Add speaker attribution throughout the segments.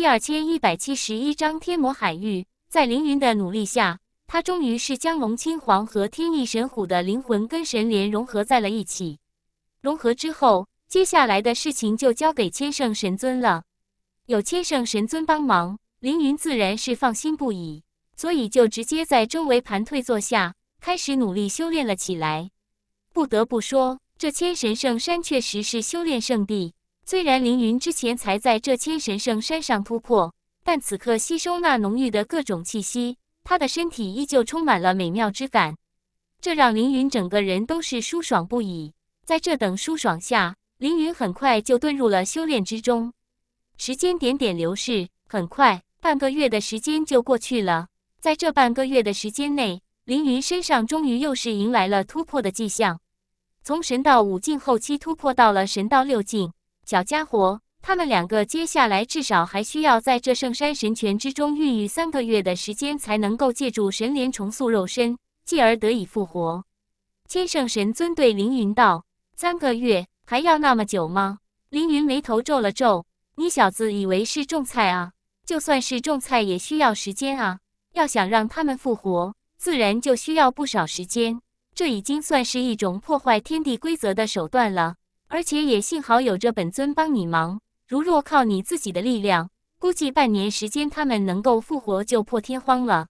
Speaker 1: 第二千一百七十一章天魔海域，在凌云的努力下，他终于是将龙青皇和天翼神虎的灵魂跟神莲融合在了一起。融合之后，接下来的事情就交给千圣神尊了。有千圣神尊帮忙，凌云自然是放心不已，所以就直接在周围盘腿坐下，开始努力修炼了起来。不得不说，这千神圣山确实是修炼圣地。虽然凌云之前才在这千神圣山上突破，但此刻吸收那浓郁的各种气息，他的身体依旧充满了美妙之感，这让凌云整个人都是舒爽不已。在这等舒爽下，凌云很快就遁入了修炼之中。时间点点流逝，很快半个月的时间就过去了。在这半个月的时间内，凌云身上终于又是迎来了突破的迹象，从神道五境后期突破到了神道六境。小家伙，他们两个接下来至少还需要在这圣山神泉之中孕育三个月的时间，才能够借助神莲重塑肉身，继而得以复活。千圣神尊对凌云道：“三个月还要那么久吗？”凌云眉头皱了皱：“你小子以为是种菜啊？就算是种菜，也需要时间啊！要想让他们复活，自然就需要不少时间。这已经算是一种破坏天地规则的手段了。”而且也幸好有着本尊帮你忙，如若靠你自己的力量，估计半年时间他们能够复活就破天荒了。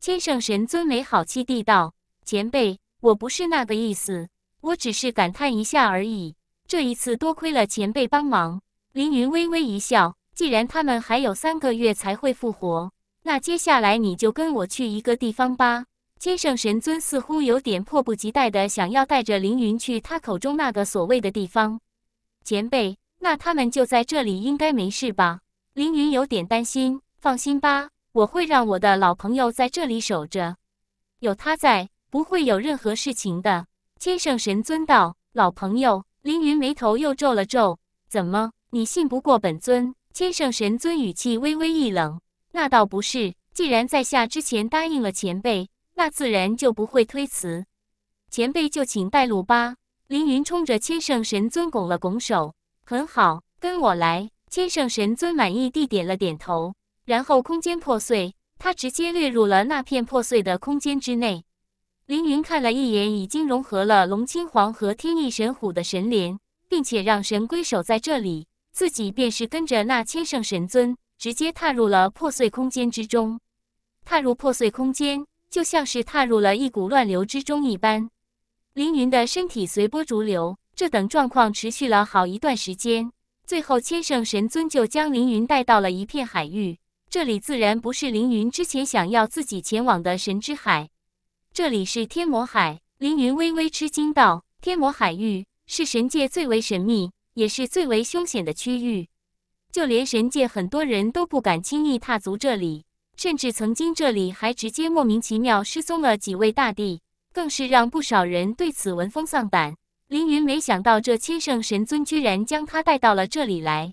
Speaker 1: 千圣神尊没好气地道：“前辈，我不是那个意思，我只是感叹一下而已。这一次多亏了前辈帮忙。”凌云微微一笑：“既然他们还有三个月才会复活，那接下来你就跟我去一个地方吧。”千圣神尊似乎有点迫不及待地想要带着凌云去他口中那个所谓的地方。前辈，那他们就在这里，应该没事吧？凌云有点担心。放心吧，我会让我的老朋友在这里守着。有他在，不会有任何事情的。千圣神尊道。老朋友，凌云眉头又皱了皱。怎么，你信不过本尊？千圣神尊语气微微一冷。那倒不是，既然在下之前答应了前辈。那自然就不会推辞，前辈就请带路吧。凌云冲着千圣神尊拱了拱手，很好，跟我来。千圣神尊满意地点了点头，然后空间破碎，他直接掠入了那片破碎的空间之内。凌云看了一眼已经融合了龙青皇和天翼神虎的神莲，并且让神龟守在这里，自己便是跟着那千圣神尊直接踏入了破碎空间之中。踏入破碎空间。就像是踏入了一股乱流之中一般，凌云的身体随波逐流。这等状况持续了好一段时间，最后千圣神尊就将凌云带到了一片海域。这里自然不是凌云之前想要自己前往的神之海，这里是天魔海。凌云微微吃惊道：“天魔海域是神界最为神秘，也是最为凶险的区域，就连神界很多人都不敢轻易踏足这里。”甚至曾经，这里还直接莫名其妙失踪了几位大帝，更是让不少人对此闻风丧胆。凌云没想到，这千圣神尊居然将他带到了这里来。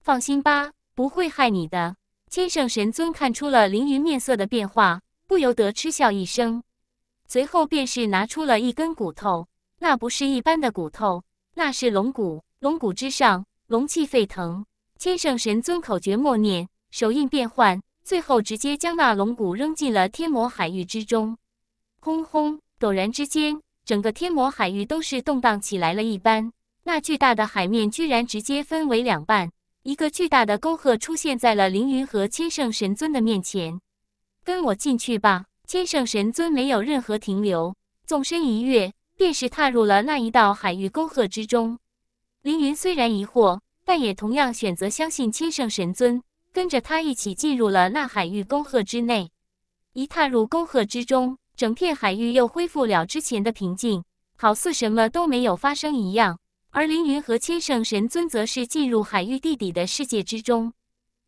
Speaker 1: 放心吧，不会害你的。千圣神尊看出了凌云面色的变化，不由得嗤笑一声，随后便是拿出了一根骨头。那不是一般的骨头，那是龙骨。龙骨之上，龙气沸腾。千圣神尊口诀默念，手印变换。最后，直接将那龙骨扔进了天魔海域之中。轰轰！陡然之间，整个天魔海域都是动荡起来了一般。那巨大的海面居然直接分为两半，一个巨大的沟壑出现在了凌云和千圣神尊的面前。“跟我进去吧！”千圣神尊没有任何停留，纵身一跃，便是踏入了那一道海域沟壑之中。凌云虽然疑惑，但也同样选择相信千圣神尊。跟着他一起进入了那海域公鹤之内，一踏入公鹤之中，整片海域又恢复了之前的平静，好似什么都没有发生一样。而凌云和千圣神尊则是进入海域地底的世界之中，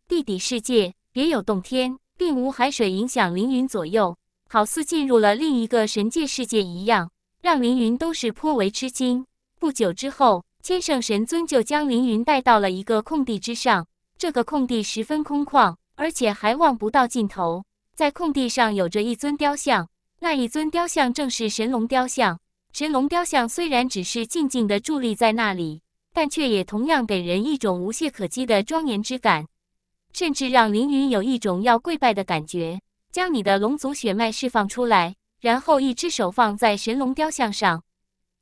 Speaker 1: 地底世界别有洞天，并无海水影响凌云左右，好似进入了另一个神界世界一样，让凌云都是颇为吃惊。不久之后，千圣神尊就将凌云带到了一个空地之上。这个空地十分空旷，而且还望不到尽头。在空地上有着一尊雕像，那一尊雕像正是神龙雕像。神龙雕像虽然只是静静的伫立在那里，但却也同样给人一种无懈可击的庄严之感，甚至让凌云有一种要跪拜的感觉。将你的龙族血脉释放出来，然后一只手放在神龙雕像上。”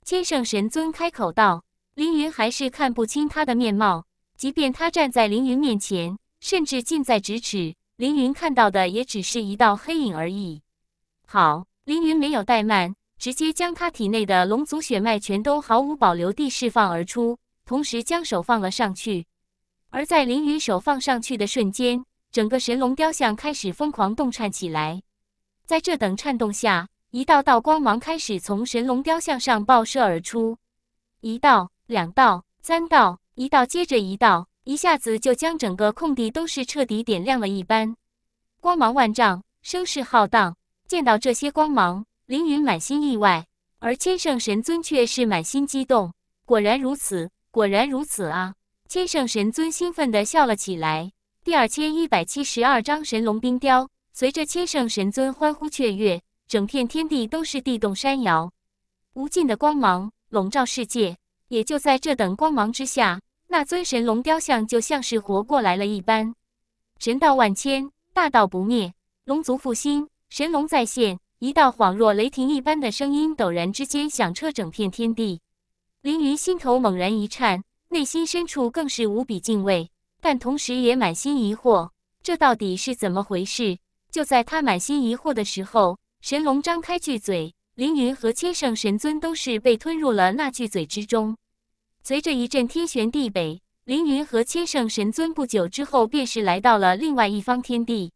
Speaker 1: 千圣神尊开口道。凌云还是看不清他的面貌。即便他站在凌云面前，甚至近在咫尺，凌云看到的也只是一道黑影而已。好，凌云没有怠慢，直接将他体内的龙族血脉全都毫无保留地释放而出，同时将手放了上去。而在凌云手放上去的瞬间，整个神龙雕像开始疯狂动颤起来。在这等颤动下，一道道光芒开始从神龙雕像上爆射而出，一道、两道、三道。一道接着一道，一下子就将整个空地都是彻底点亮了一般，光芒万丈，声势浩荡。见到这些光芒，凌云满心意外，而千圣神尊却是满心激动。果然如此，果然如此啊！千圣神尊兴奋地笑了起来。第二千一百七十二章神龙冰雕。随着千圣神尊欢呼雀跃，整片天地都是地动山摇，无尽的光芒笼罩世界。也就在这等光芒之下，那尊神龙雕像就像是活过来了一般。神道万千，大道不灭，龙族复兴，神龙再现。一道恍若雷霆一般的声音陡然之间响彻整片天地，凌云心头猛然一颤，内心深处更是无比敬畏，但同时也满心疑惑，这到底是怎么回事？就在他满心疑惑的时候，神龙张开巨嘴。凌云和千圣神尊都是被吞入了那巨嘴之中。随着一阵天旋地北，凌云和千圣神尊不久之后便是来到了另外一方天地。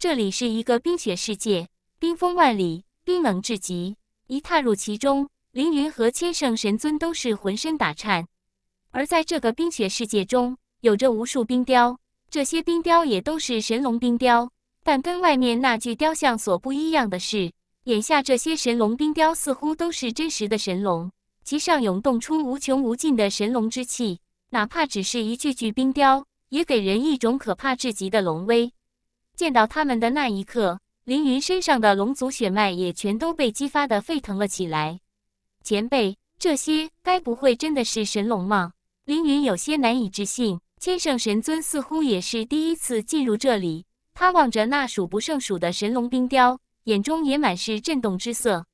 Speaker 1: 这里是一个冰雪世界，冰封万里，冰冷至极。一踏入其中，凌云和千圣神尊都是浑身打颤。而在这个冰雪世界中，有着无数冰雕，这些冰雕也都是神龙冰雕，但跟外面那具雕像所不一样的是。眼下这些神龙冰雕似乎都是真实的神龙，其上涌动出无穷无尽的神龙之气，哪怕只是一具具冰雕，也给人一种可怕至极的龙威。见到他们的那一刻，凌云身上的龙族血脉也全都被激发的沸腾了起来。前辈，这些该不会真的是神龙吗？凌云有些难以置信。千圣神尊似乎也是第一次进入这里，他望着那数不胜数的神龙冰雕。眼中也满是震动之色，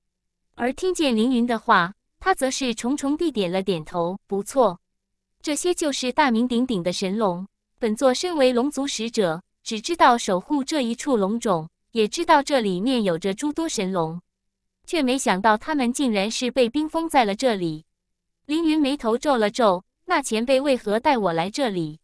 Speaker 1: 而听见凌云的话，他则是重重地点了点头。不错，这些就是大名鼎鼎的神龙。本座身为龙族使者，只知道守护这一处龙种，也知道这里面有着诸多神龙，却没想到他们竟然是被冰封在了这里。凌云眉头皱了皱：“那前辈为何带我来这里？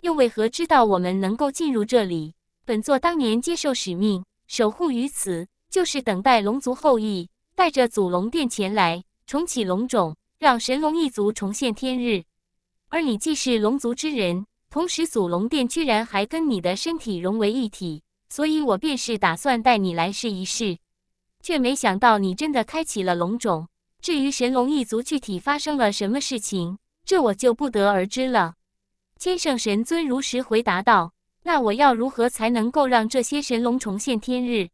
Speaker 1: 又为何知道我们能够进入这里？本座当年接受使命。”守护于此，就是等待龙族后裔带着祖龙殿前来重启龙种，让神龙一族重现天日。而你既是龙族之人，同时祖龙殿居然还跟你的身体融为一体，所以我便是打算带你来试一试，却没想到你真的开启了龙种。至于神龙一族具体发生了什么事情，这我就不得而知了。千圣神尊如实回答道。那我要如何才能够让这些神龙重现天日？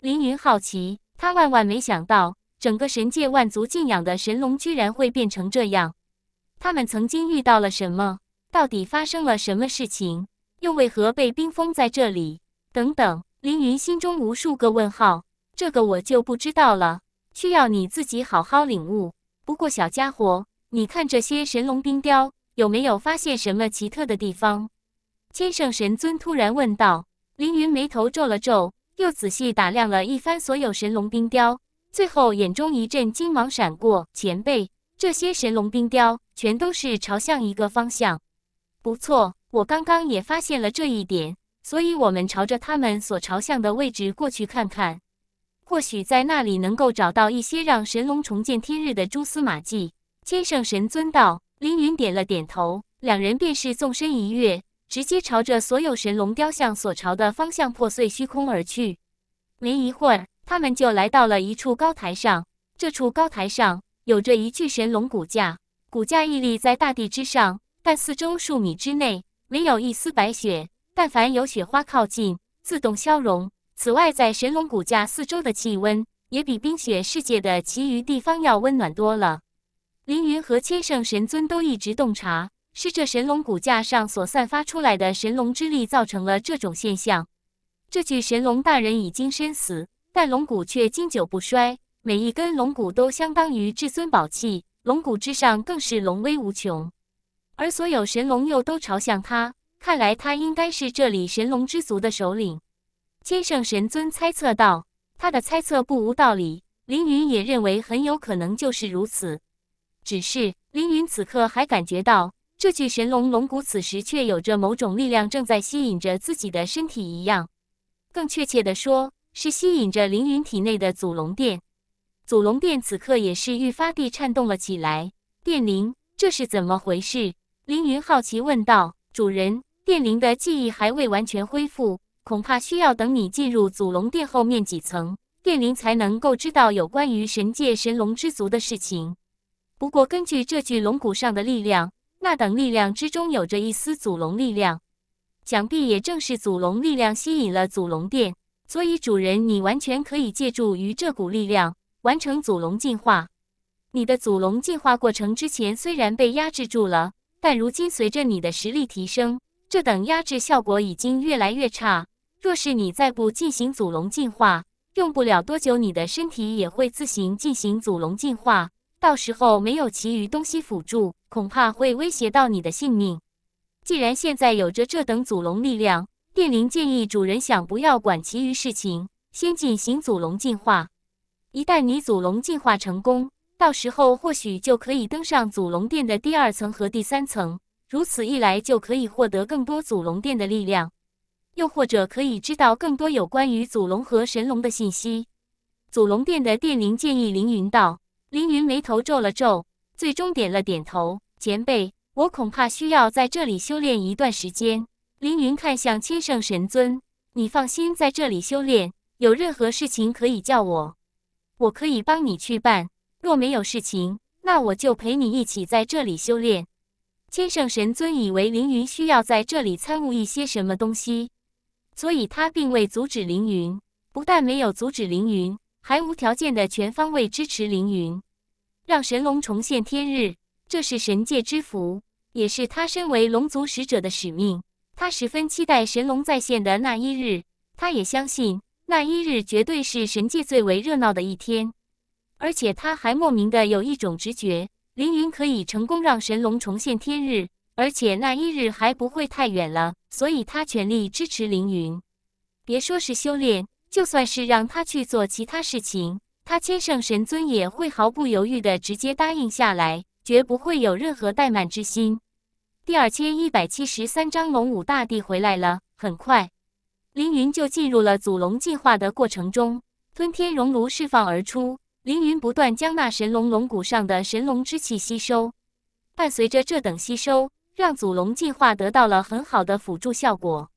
Speaker 1: 凌云好奇，他万万没想到，整个神界万族敬仰的神龙居然会变成这样。他们曾经遇到了什么？到底发生了什么事情？又为何被冰封在这里？等等，凌云心中无数个问号。这个我就不知道了，需要你自己好好领悟。不过，小家伙，你看这些神龙冰雕，有没有发现什么奇特的地方？千圣神尊突然问道：“凌云，眉头皱了皱，又仔细打量了一番所有神龙冰雕，最后眼中一阵金芒闪过。前辈，这些神龙冰雕全都是朝向一个方向。不错，我刚刚也发现了这一点，所以我们朝着他们所朝向的位置过去看看，或许在那里能够找到一些让神龙重见天日的蛛丝马迹。”千圣神尊道。凌云点了点头，两人便是纵身一跃。直接朝着所有神龙雕像所朝的方向破碎虚空而去。没一会儿，他们就来到了一处高台上。这处高台上有着一具神龙骨架，骨架屹立在大地之上，但四周数米之内没有一丝白雪，但凡有雪花靠近，自动消融。此外，在神龙骨架四周的气温也比冰雪世界的其余地方要温暖多了。凌云和千圣神尊都一直洞察。是这神龙骨架上所散发出来的神龙之力造成了这种现象。这具神龙大人已经身死，但龙骨却经久不衰，每一根龙骨都相当于至尊宝器，龙骨之上更是龙威无穷。而所有神龙又都朝向他，看来他应该是这里神龙之族的首领。千圣神尊猜测道，他的猜测不无道理。凌云也认为很有可能就是如此，只是凌云此刻还感觉到。这具神龙龙骨此时却有着某种力量，正在吸引着自己的身体一样。更确切的说，是吸引着凌云体内的祖龙殿。祖龙殿此刻也是愈发地颤动了起来。殿灵，这是怎么回事？凌云好奇问道。主人，殿灵的记忆还未完全恢复，恐怕需要等你进入祖龙殿后面几层，殿灵才能够知道有关于神界神龙之族的事情。不过，根据这具龙骨上的力量。那等力量之中有着一丝祖龙力量，想必也正是祖龙力量吸引了祖龙殿，所以主人你完全可以借助于这股力量完成祖龙进化。你的祖龙进化过程之前虽然被压制住了，但如今随着你的实力提升，这等压制效果已经越来越差。若是你再不进行祖龙进化，用不了多久你的身体也会自行进行祖龙进化。到时候没有其余东西辅助，恐怕会威胁到你的性命。既然现在有着这等祖龙力量，电灵建议主人想不要管其余事情，先进行祖龙进化。一旦你祖龙进化成功，到时候或许就可以登上祖龙殿的第二层和第三层。如此一来，就可以获得更多祖龙殿的力量，又或者可以知道更多有关于祖龙和神龙的信息。祖龙殿的电灵建议凌云道。凌云眉头皱了皱，最终点了点头。前辈，我恐怕需要在这里修炼一段时间。凌云看向千圣神尊：“你放心，在这里修炼，有任何事情可以叫我，我可以帮你去办。若没有事情，那我就陪你一起在这里修炼。”千圣神尊以为凌云需要在这里参悟一些什么东西，所以他并未阻止凌云，不但没有阻止凌云。还无条件的全方位支持凌云，让神龙重现天日，这是神界之福，也是他身为龙族使者的使命。他十分期待神龙再现的那一日，他也相信那一日绝对是神界最为热闹的一天。而且他还莫名的有一种直觉，凌云可以成功让神龙重现天日，而且那一日还不会太远了。所以，他全力支持凌云。别说是修炼。就算是让他去做其他事情，他千圣神尊也会毫不犹豫的直接答应下来，绝不会有任何怠慢之心。第二千一百七十三章龙武大帝回来了。很快，凌云就进入了祖龙计划的过程中，吞天熔炉释放而出，凌云不断将那神龙龙骨上的神龙之气吸收，伴随着这等吸收，让祖龙计划得到了很好的辅助效果，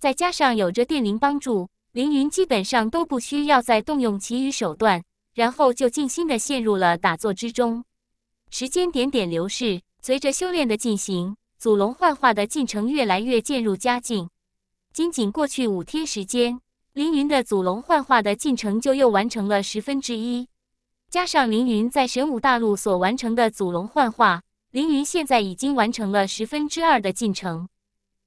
Speaker 1: 再加上有着电灵帮助。凌云基本上都不需要再动用其余手段，然后就静心的陷入了打坐之中。时间点点流逝，随着修炼的进行，祖龙幻化的进程越来越渐入佳境。仅仅过去五天时间，凌云的祖龙幻化的进程就又完成了十分之一。加上凌云在神武大陆所完成的祖龙幻化，凌云现在已经完成了十分之二的进程，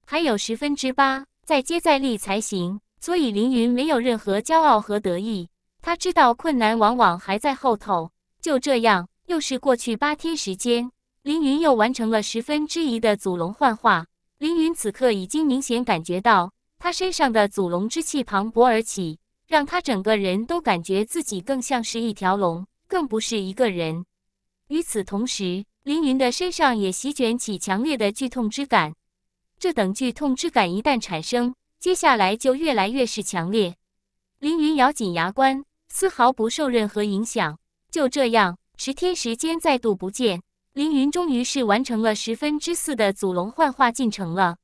Speaker 1: 还有十分之八，再接再厉才行。所以，凌云没有任何骄傲和得意。他知道困难往往还在后头。就这样，又是过去八天时间，凌云又完成了十分之一的祖龙幻化。凌云此刻已经明显感觉到他身上的祖龙之气磅礴而起，让他整个人都感觉自己更像是一条龙，更不是一个人。与此同时，凌云的身上也席卷起强烈的剧痛之感。这等剧痛之感一旦产生，接下来就越来越是强烈，凌云咬紧牙关，丝毫不受任何影响。就这样，十天时间再度不见，凌云终于是完成了十分之四的祖龙幻化进程了。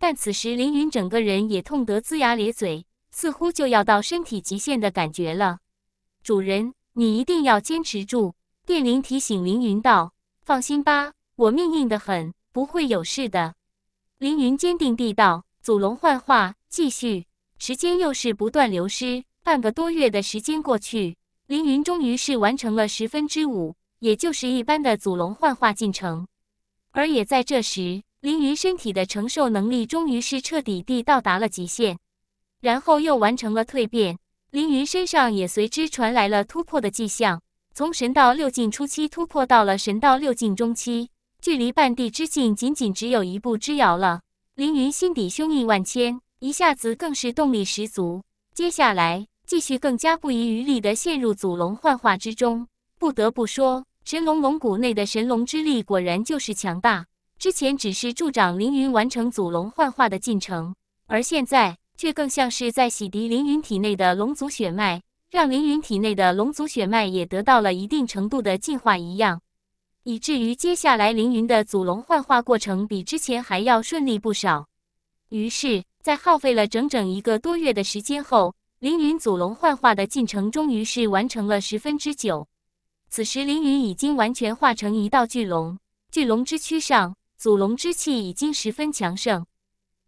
Speaker 1: 但此时凌云整个人也痛得龇牙咧嘴，似乎就要到身体极限的感觉了。主人，你一定要坚持住！电灵提醒凌云道：“放心吧，我命硬得很，不会有事的。”凌云坚定地道。祖龙幻化继续，时间又是不断流失。半个多月的时间过去，凌云终于是完成了十分之五，也就是一般的祖龙幻化进程。而也在这时，凌云身体的承受能力终于是彻底地到达了极限，然后又完成了蜕变。凌云身上也随之传来了突破的迹象，从神道六境初期突破到了神道六境中期，距离半地之境仅仅只有一步之遥了。凌云心底凶意万千，一下子更是动力十足。接下来继续更加不遗余力地陷入祖龙幻化之中。不得不说，神龙龙骨内的神龙之力果然就是强大。之前只是助长凌云完成祖龙幻化的进程，而现在却更像是在洗涤凌云体内的龙族血脉，让凌云体内的龙族血脉也得到了一定程度的进化一样。以至于接下来凌云的祖龙幻化过程比之前还要顺利不少。于是，在耗费了整整一个多月的时间后，凌云祖龙幻化的进程终于是完成了十分之九。此时，凌云已经完全化成一道巨龙，巨龙之躯上祖龙之气已经十分强盛。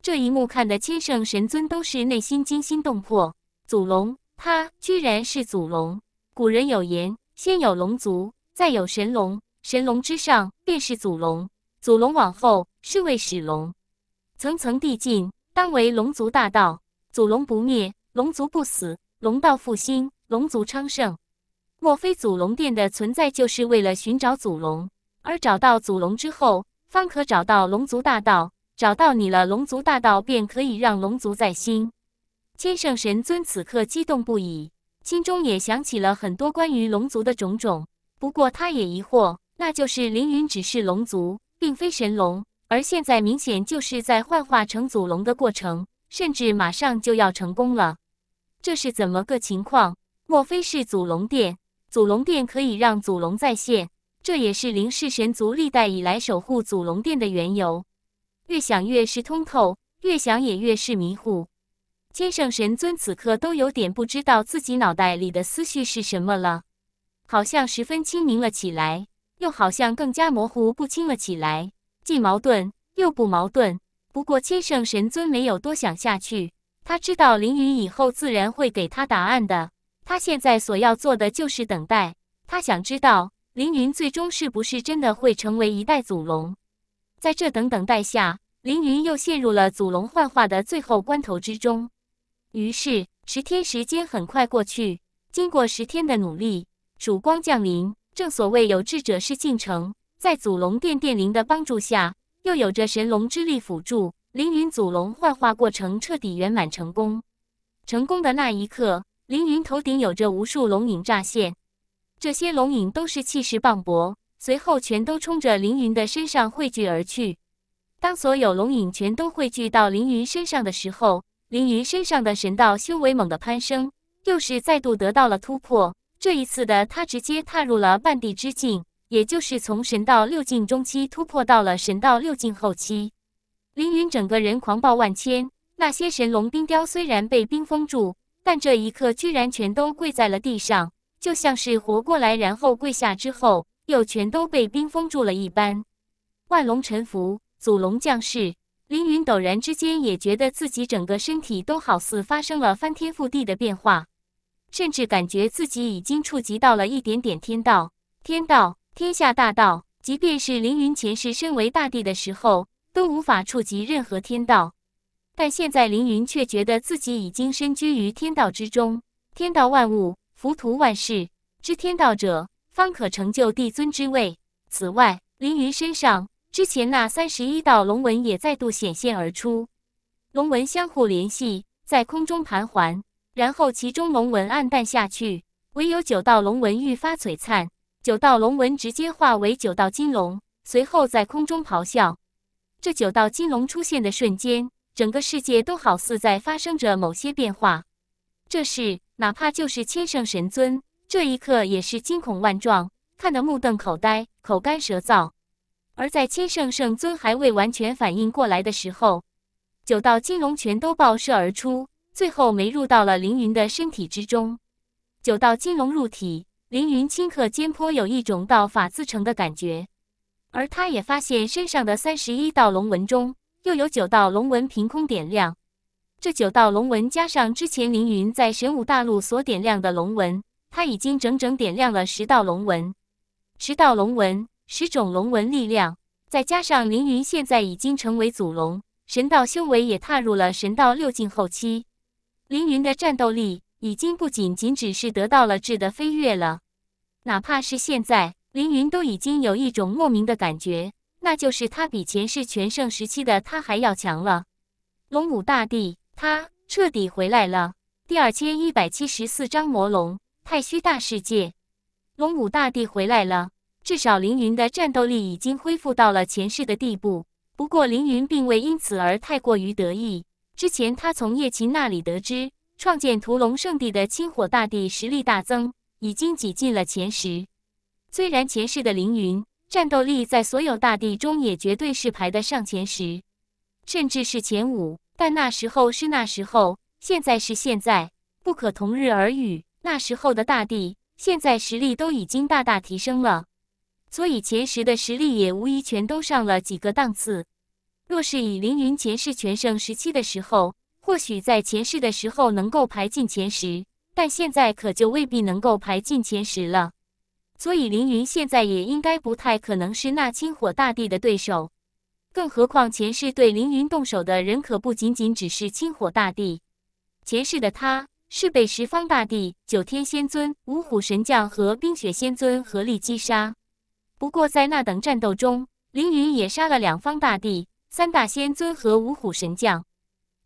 Speaker 1: 这一幕看得千圣神尊都是内心惊心动魄。祖龙，他居然是祖龙！古人有言：先有龙族，再有神龙。神龙之上便是祖龙，祖龙往后是为始龙，层层递进，当为龙族大道。祖龙不灭，龙族不死，龙道复兴，龙族昌盛。莫非祖龙殿的存在就是为了寻找祖龙？而找到祖龙之后，方可找到龙族大道。找到你了，龙族大道便可以让龙族在兴。千圣神尊此刻激动不已，心中也想起了很多关于龙族的种种。不过他也疑惑。那就是凌云只是龙族，并非神龙，而现在明显就是在幻化成祖龙的过程，甚至马上就要成功了。这是怎么个情况？莫非是祖龙殿？祖龙殿可以让祖龙再现，这也是凌氏神族历代以来守护祖龙殿的缘由。越想越是通透，越想也越是迷糊。千圣神尊此刻都有点不知道自己脑袋里的思绪是什么了，好像十分清明了起来。又好像更加模糊不清了起来，既矛盾又不矛盾。不过千圣神尊没有多想下去，他知道凌云以后自然会给他答案的。他现在所要做的就是等待。他想知道凌云最终是不是真的会成为一代祖龙。在这等等待下，凌云又陷入了祖龙幻化的最后关头之中。于是十天时间很快过去，经过十天的努力，曙光降临。正所谓有志者事竟成，在祖龙殿殿灵的帮助下，又有着神龙之力辅助，凌云祖龙幻化过程彻底圆满成功。成功的那一刻，凌云头顶有着无数龙影乍现，这些龙影都是气势磅礴，随后全都冲着凌云的身上汇聚而去。当所有龙影全都汇聚到凌云身上的时候，凌云身上的神道修为猛地攀升，又是再度得到了突破。这一次的他直接踏入了半帝之境，也就是从神道六境中期突破到了神道六境后期。凌云整个人狂暴万千，那些神龙冰雕虽然被冰封住，但这一刻居然全都跪在了地上，就像是活过来然后跪下之后又全都被冰封住了一般。万龙臣服，祖龙降世，凌云陡然之间也觉得自己整个身体都好似发生了翻天覆地的变化。甚至感觉自己已经触及到了一点点天道，天道，天下大道。即便是凌云前世身为大帝的时候，都无法触及任何天道，但现在凌云却觉得自己已经身居于天道之中。天道万物，浮屠万事，知天道者，方可成就帝尊之位。此外，凌云身上之前那三十一道龙纹也再度显现而出，龙纹相互联系，在空中盘桓。然后，其中龙纹暗淡下去，唯有九道龙纹愈发璀璨。九道龙纹直接化为九道金龙，随后在空中咆哮。这九道金龙出现的瞬间，整个世界都好似在发生着某些变化。这是，哪怕就是千圣神尊，这一刻也是惊恐万状，看得目瞪口呆，口干舌燥。而在千圣圣尊还未完全反应过来的时候，九道金龙全都爆射而出。最后没入到了凌云的身体之中，九道金龙入体，凌云顷刻间颇有一种道法自成的感觉，而他也发现身上的三十一道龙纹中，又有九道龙纹凭空点亮。这九道龙纹加上之前凌云在神武大陆所点亮的龙纹，他已经整整点亮了十道龙纹。十道龙纹，十种龙纹力量，再加上凌云现在已经成为祖龙，神道修为也踏入了神道六境后期。凌云的战斗力已经不仅仅只是得到了质的飞跃了，哪怕是现在，凌云都已经有一种莫名的感觉，那就是他比前世全盛时期的他还要强了。龙武大帝，他彻底回来了。第二千一百七十四章魔龙太虚大世界，龙武大帝回来了。至少凌云的战斗力已经恢复到了前世的地步。不过，凌云并未因此而太过于得意。之前他从叶琴那里得知，创建屠龙圣地的青火大帝实力大增，已经挤进了前十。虽然前世的凌云战斗力在所有大帝中也绝对是排得上前十，甚至是前五，但那时候是那时候，现在是现在，不可同日而语。那时候的大帝，现在实力都已经大大提升了，所以前十的实力也无疑全都上了几个档次。若是以凌云前世全盛时期的时候，或许在前世的时候能够排进前十，但现在可就未必能够排进前十了。所以凌云现在也应该不太可能是那青火大帝的对手。更何况前世对凌云动手的人可不仅仅只是青火大帝，前世的他是被十方大帝、九天仙尊、五虎神将和冰雪仙尊合力击杀。不过在那等战斗中，凌云也杀了两方大帝。三大仙尊和五虎神将，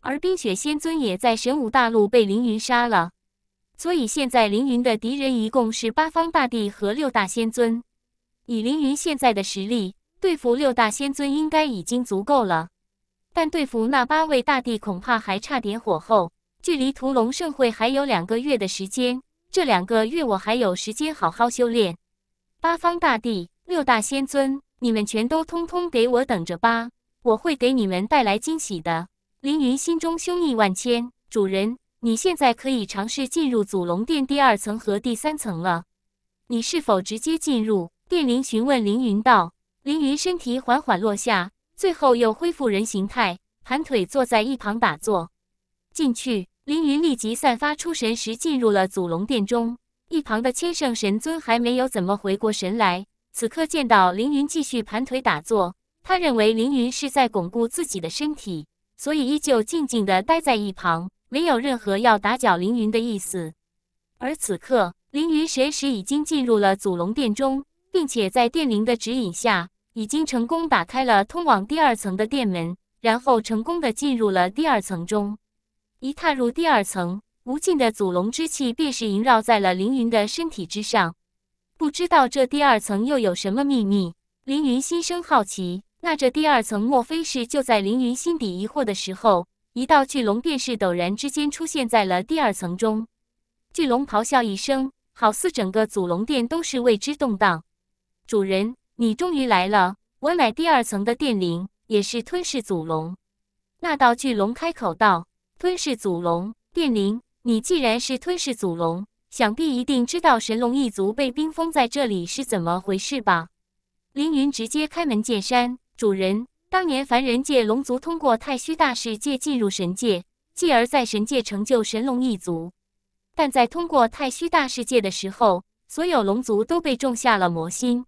Speaker 1: 而冰雪仙尊也在神武大陆被凌云杀了，所以现在凌云的敌人一共是八方大帝和六大仙尊。以凌云现在的实力，对付六大仙尊应该已经足够了，但对付那八位大帝恐怕还差点火候。距离屠龙盛会还有两个月的时间，这两个月我还有时间好好修炼。八方大帝、六大仙尊，你们全都通通给我等着吧！我会给你们带来惊喜的。凌云心中凶意万千，主人，你现在可以尝试进入祖龙殿第二层和第三层了。你是否直接进入？殿灵询问凌云道。凌云身体缓缓落下，最后又恢复人形态，盘腿坐在一旁打坐。进去！凌云立即散发出神识进入了祖龙殿中。一旁的千圣神尊还没有怎么回过神来，此刻见到凌云继续盘腿打坐。他认为凌云是在巩固自己的身体，所以依旧静静的待在一旁，没有任何要打搅凌云的意思。而此刻，凌云神识已经进入了祖龙殿中，并且在殿灵的指引下，已经成功打开了通往第二层的殿门，然后成功的进入了第二层中。一踏入第二层，无尽的祖龙之气便是萦绕在了凌云的身体之上。不知道这第二层又有什么秘密，凌云心生好奇。那这第二层，莫非是就在凌云心底疑惑的时候，一道巨龙便是陡然之间出现在了第二层中。巨龙咆哮一声，好似整个祖龙殿都是为之动荡。主人，你终于来了！我乃第二层的殿灵，也是吞噬祖龙。那道巨龙开口道：“吞噬祖龙，殿灵，你既然是吞噬祖龙，想必一定知道神龙一族被冰封在这里是怎么回事吧？”凌云直接开门见山。主人，当年凡人界龙族通过太虚大世界进入神界，继而在神界成就神龙一族。但在通过太虚大世界的时候，所有龙族都被种下了魔心。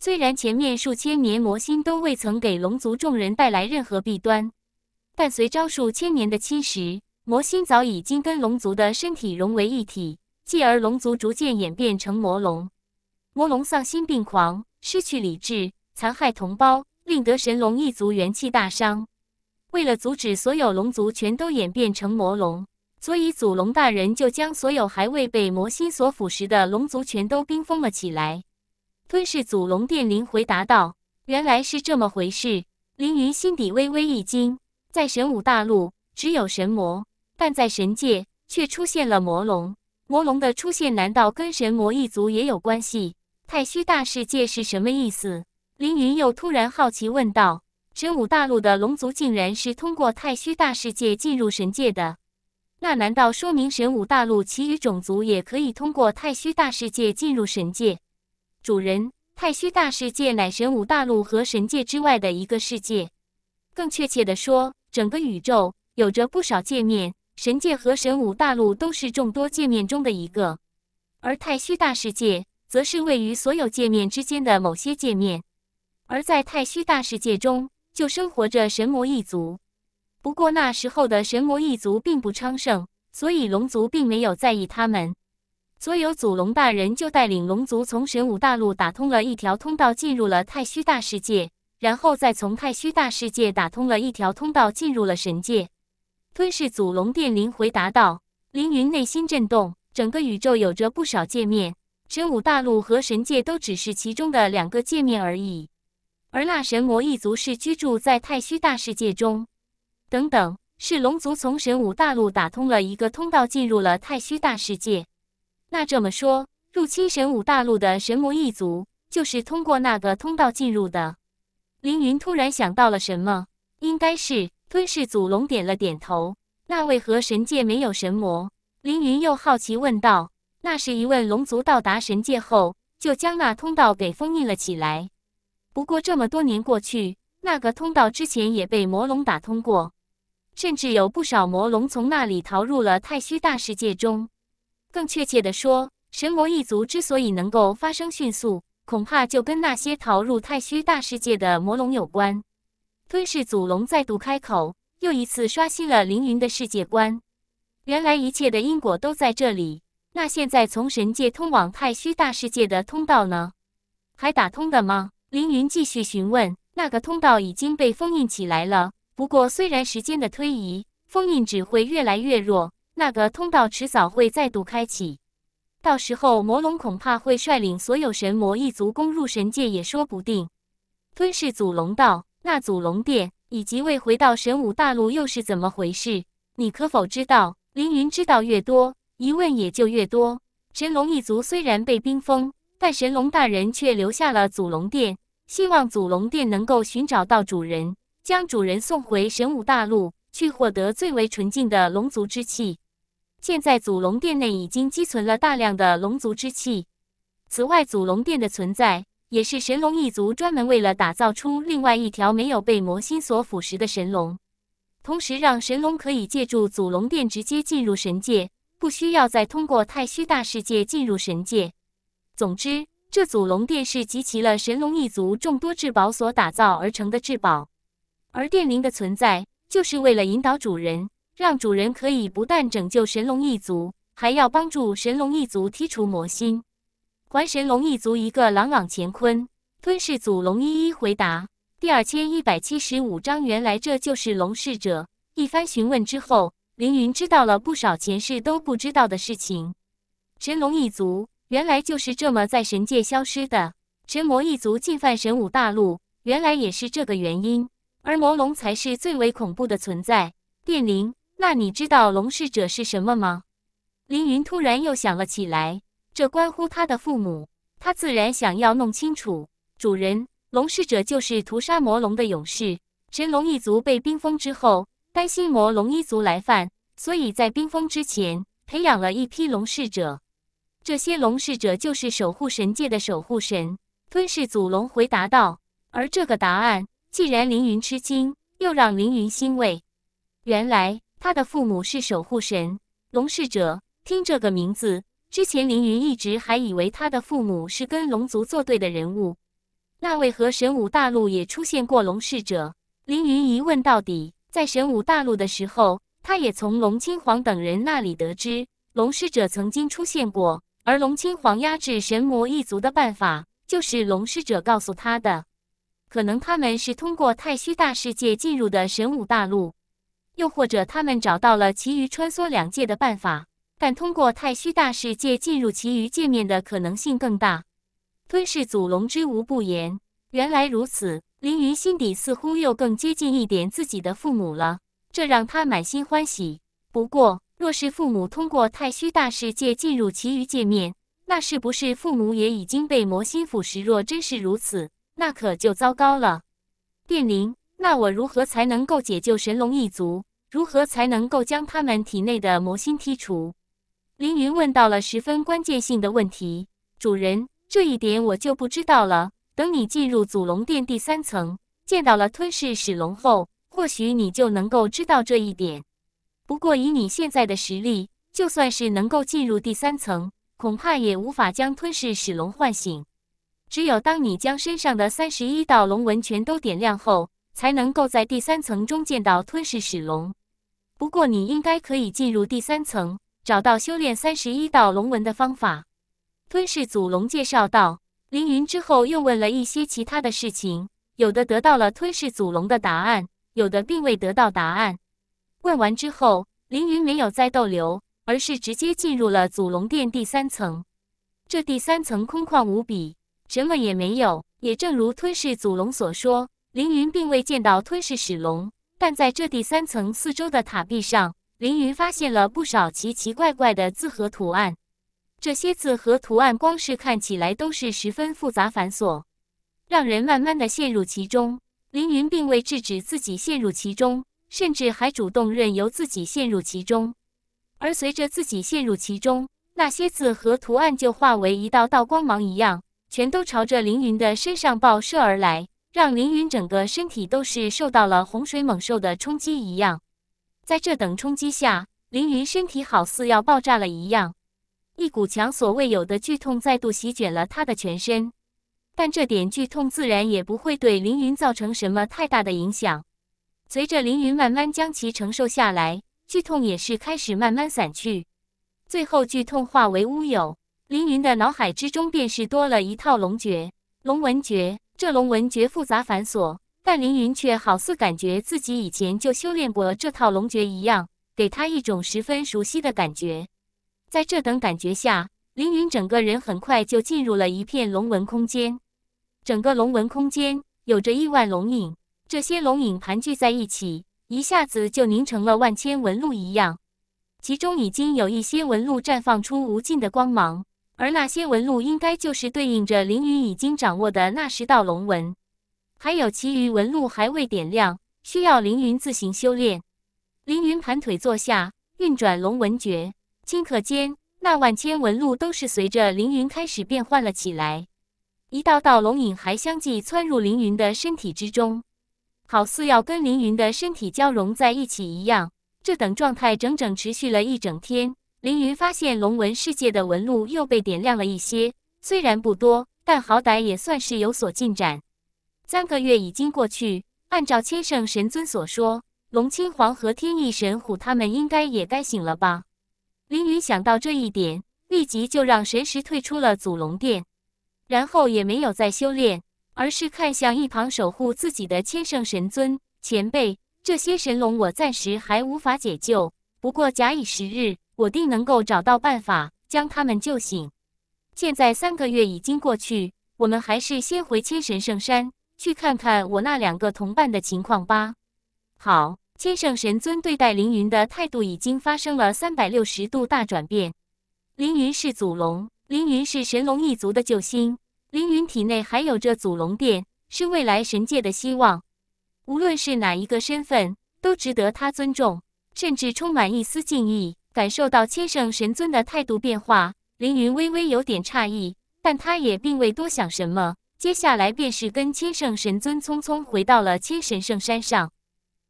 Speaker 1: 虽然前面数千年魔心都未曾给龙族众人带来任何弊端，但随招数千年的侵蚀，魔心早已经跟龙族的身体融为一体。继而龙族逐渐演变成魔龙，魔龙丧心病狂，失去理智，残害同胞。令得神龙一族元气大伤。为了阻止所有龙族全都演变成魔龙，所以祖龙大人就将所有还未被魔心所腐蚀的龙族全都冰封了起来。吞噬祖龙殿灵回答道：“原来是这么回事。”凌云心底微微一惊，在神武大陆只有神魔，但在神界却出现了魔龙。魔龙的出现难道跟神魔一族也有关系？太虚大世界是什么意思？凌云又突然好奇问道：“神武大陆的龙族竟然是通过太虚大世界进入神界的，那难道说明神武大陆其余种族也可以通过太虚大世界进入神界？”主人，太虚大世界乃神武大陆和神界之外的一个世界，更确切的说，整个宇宙有着不少界面，神界和神武大陆都是众多界面中的一个，而太虚大世界则是位于所有界面之间的某些界面。而在太虚大世界中，就生活着神魔一族。不过那时候的神魔一族并不昌盛，所以龙族并没有在意他们。所有祖龙大人就带领龙族从神武大陆打通了一条通道，进入了太虚大世界，然后再从太虚大世界打通了一条通道，进入了神界。吞噬祖龙殿灵回答道：“凌云内心震动，整个宇宙有着不少界面，神武大陆和神界都只是其中的两个界面而已。”而那神魔一族是居住在太虚大世界中，等等，是龙族从神武大陆打通了一个通道进入了太虚大世界。那这么说，入侵神武大陆的神魔一族就是通过那个通道进入的。凌云突然想到了什么，应该是吞噬祖龙点了点头。那为何神界没有神魔？凌云又好奇问道。那是一问龙族到达神界后，就将那通道给封印了起来。不过这么多年过去，那个通道之前也被魔龙打通过，甚至有不少魔龙从那里逃入了太虚大世界中。更确切的说，神魔一族之所以能够发生迅速，恐怕就跟那些逃入太虚大世界的魔龙有关。吞噬祖龙再度开口，又一次刷新了凌云的世界观。原来一切的因果都在这里。那现在从神界通往太虚大世界的通道呢？还打通的吗？凌云继续询问：“那个通道已经被封印起来了，不过虽然时间的推移，封印只会越来越弱，那个通道迟早会再度开启，到时候魔龙恐怕会率领所有神魔一族攻入神界，也说不定。”吞噬祖龙道：“那祖龙殿以及未回到神武大陆又是怎么回事？你可否知道？”凌云知道越多，疑问也就越多。神龙一族虽然被冰封，但神龙大人却留下了祖龙殿。希望祖龙殿能够寻找到主人，将主人送回神武大陆去获得最为纯净的龙族之气。现在祖龙殿内已经积存了大量的龙族之气。此外，祖龙殿的存在也是神龙一族专门为了打造出另外一条没有被魔心所腐蚀的神龙，同时让神龙可以借助祖龙殿直接进入神界，不需要再通过太虚大世界进入神界。总之。这组龙殿是集齐了神龙一族众多至宝所打造而成的至宝，而殿灵的存在就是为了引导主人，让主人可以不但拯救神龙一族，还要帮助神龙一族剔除魔心，还神龙一族一个朗朗乾坤。吞噬祖龙一一回答。第二千一百七十五章，原来这就是龙侍者。一番询问之后，凌云知道了不少前世都不知道的事情，神龙一族。原来就是这么在神界消失的。神魔一族进犯神武大陆，原来也是这个原因。而魔龙才是最为恐怖的存在。电灵，那你知道龙逝者是什么吗？凌云突然又想了起来，这关乎他的父母，他自然想要弄清楚。主人，龙逝者就是屠杀魔龙的勇士。神龙一族被冰封之后，担心魔龙一族来犯，所以在冰封之前培养了一批龙逝者。这些龙侍者就是守护神界的守护神，吞噬祖龙回答道。而这个答案，既然凌云吃惊，又让凌云欣慰。原来他的父母是守护神龙侍者。听这个名字之前，凌云一直还以为他的父母是跟龙族作对的人物。那为何神武大陆也出现过龙侍者？凌云一问到底。在神武大陆的时候，他也从龙青皇等人那里得知，龙侍者曾经出现过。而龙青皇压制神魔一族的办法，就是龙师者告诉他的。可能他们是通过太虚大世界进入的神武大陆，又或者他们找到了其余穿梭两界的办法，但通过太虚大世界进入其余界面的可能性更大。吞噬祖龙知无不言，原来如此。凌云心底似乎又更接近一点自己的父母了，这让他满心欢喜。不过，若是父母通过太虚大世界进入其余界面，那是不是父母也已经被魔心腐蚀？若真是如此，那可就糟糕了。电灵，那我如何才能够解救神龙一族？如何才能够将他们体内的魔心剔除？凌云问到了十分关键性的问题。主人，这一点我就不知道了。等你进入祖龙殿第三层，见到了吞噬始龙后，或许你就能够知道这一点。不过以你现在的实力，就算是能够进入第三层，恐怕也无法将吞噬史龙唤醒。只有当你将身上的三十一道龙纹全都点亮后，才能够在第三层中见到吞噬史龙。不过你应该可以进入第三层，找到修炼三十一道龙纹的方法。吞噬祖龙介绍道。凌云之后又问了一些其他的事情，有的得到了吞噬祖龙的答案，有的并未得到答案。问完之后，凌云没有再逗留，而是直接进入了祖龙殿第三层。这第三层空旷无比，什么也没有。也正如吞噬祖龙所说，凌云并未见到吞噬始龙。但在这第三层四周的塔壁上，凌云发现了不少奇奇怪怪的字和图案。这些字和图案光是看起来都是十分复杂繁琐，让人慢慢的陷入其中。凌云并未制止自己陷入其中。甚至还主动任由自己陷入其中，而随着自己陷入其中，那些字和图案就化为一道道光芒一样，全都朝着凌云的身上爆射而来，让凌云整个身体都是受到了洪水猛兽的冲击一样。在这等冲击下，凌云身体好似要爆炸了一样，一股前所未有的剧痛再度席卷了他的全身。但这点剧痛自然也不会对凌云造成什么太大的影响。随着凌云慢慢将其承受下来，剧痛也是开始慢慢散去，最后剧痛化为乌有。凌云的脑海之中便是多了一套龙诀——龙纹诀。这龙纹诀复杂繁琐，但凌云却好似感觉自己以前就修炼过这套龙诀一样，给他一种十分熟悉的感觉。在这等感觉下，凌云整个人很快就进入了一片龙纹空间。整个龙纹空间有着亿万龙影。这些龙影盘聚在一起，一下子就凝成了万千纹路一样。其中已经有一些纹路绽放出无尽的光芒，而那些纹路应该就是对应着凌云已经掌握的那十道龙纹。还有其余纹路还未点亮，需要凌云自行修炼。凌云盘腿坐下，运转龙纹诀。顷刻间，那万千纹路都是随着凌云开始变幻了起来。一道道龙影还相继窜入凌云的身体之中。好似要跟凌云的身体交融在一起一样，这等状态整整持续了一整天。凌云发现龙纹世界的纹路又被点亮了一些，虽然不多，但好歹也算是有所进展。三个月已经过去，按照千圣神尊所说，龙青皇和天翼神虎他们应该也该醒了吧？凌云想到这一点，立即就让神石退出了祖龙殿，然后也没有再修炼。而是看向一旁守护自己的千圣神尊前辈。这些神龙我暂时还无法解救，不过假以时日，我定能够找到办法将他们救醒。现在三个月已经过去，我们还是先回千神圣山去看看我那两个同伴的情况吧。好，千圣神尊对待凌云的态度已经发生了三百六十度大转变。凌云是祖龙，凌云是神龙一族的救星。凌云体内还有着祖龙殿，是未来神界的希望。无论是哪一个身份，都值得他尊重，甚至充满一丝敬意。感受到千圣神尊的态度变化，凌云微微有点诧异，但他也并未多想什么。接下来便是跟千圣神尊匆匆回到了千神圣山上，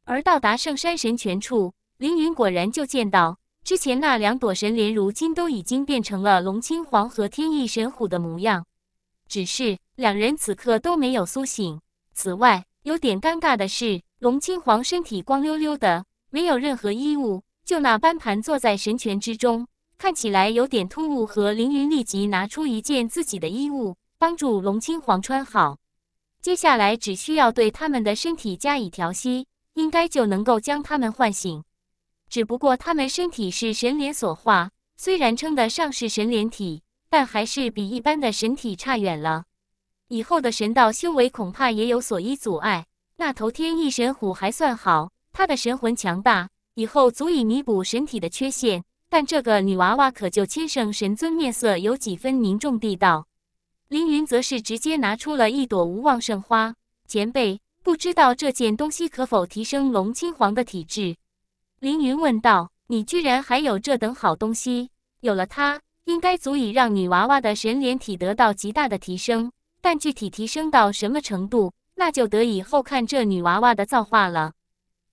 Speaker 1: 而到达圣山神泉处，凌云果然就见到之前那两朵神莲，如今都已经变成了龙青皇和天翼神虎的模样。只是两人此刻都没有苏醒。此外，有点尴尬的是，龙青皇身体光溜溜的，没有任何衣物，就那般盘坐在神泉之中，看起来有点突兀。和凌云立即拿出一件自己的衣物，帮助龙青皇穿好。接下来只需要对他们的身体加以调息，应该就能够将他们唤醒。只不过他们身体是神莲所化，虽然称得上是神莲体。但还是比一般的神体差远了，以后的神道修为恐怕也有所依阻碍。那头天翼神虎还算好，他的神魂强大，以后足以弥补神体的缺陷。但这个女娃娃可就千圣神尊面色有几分凝重地道：“凌云，则是直接拿出了一朵无望圣花，前辈，不知道这件东西可否提升龙青皇的体质？”凌云问道：“你居然还有这等好东西？有了它。”应该足以让女娃娃的神莲体得到极大的提升，但具体提升到什么程度，那就得以后看这女娃娃的造化了。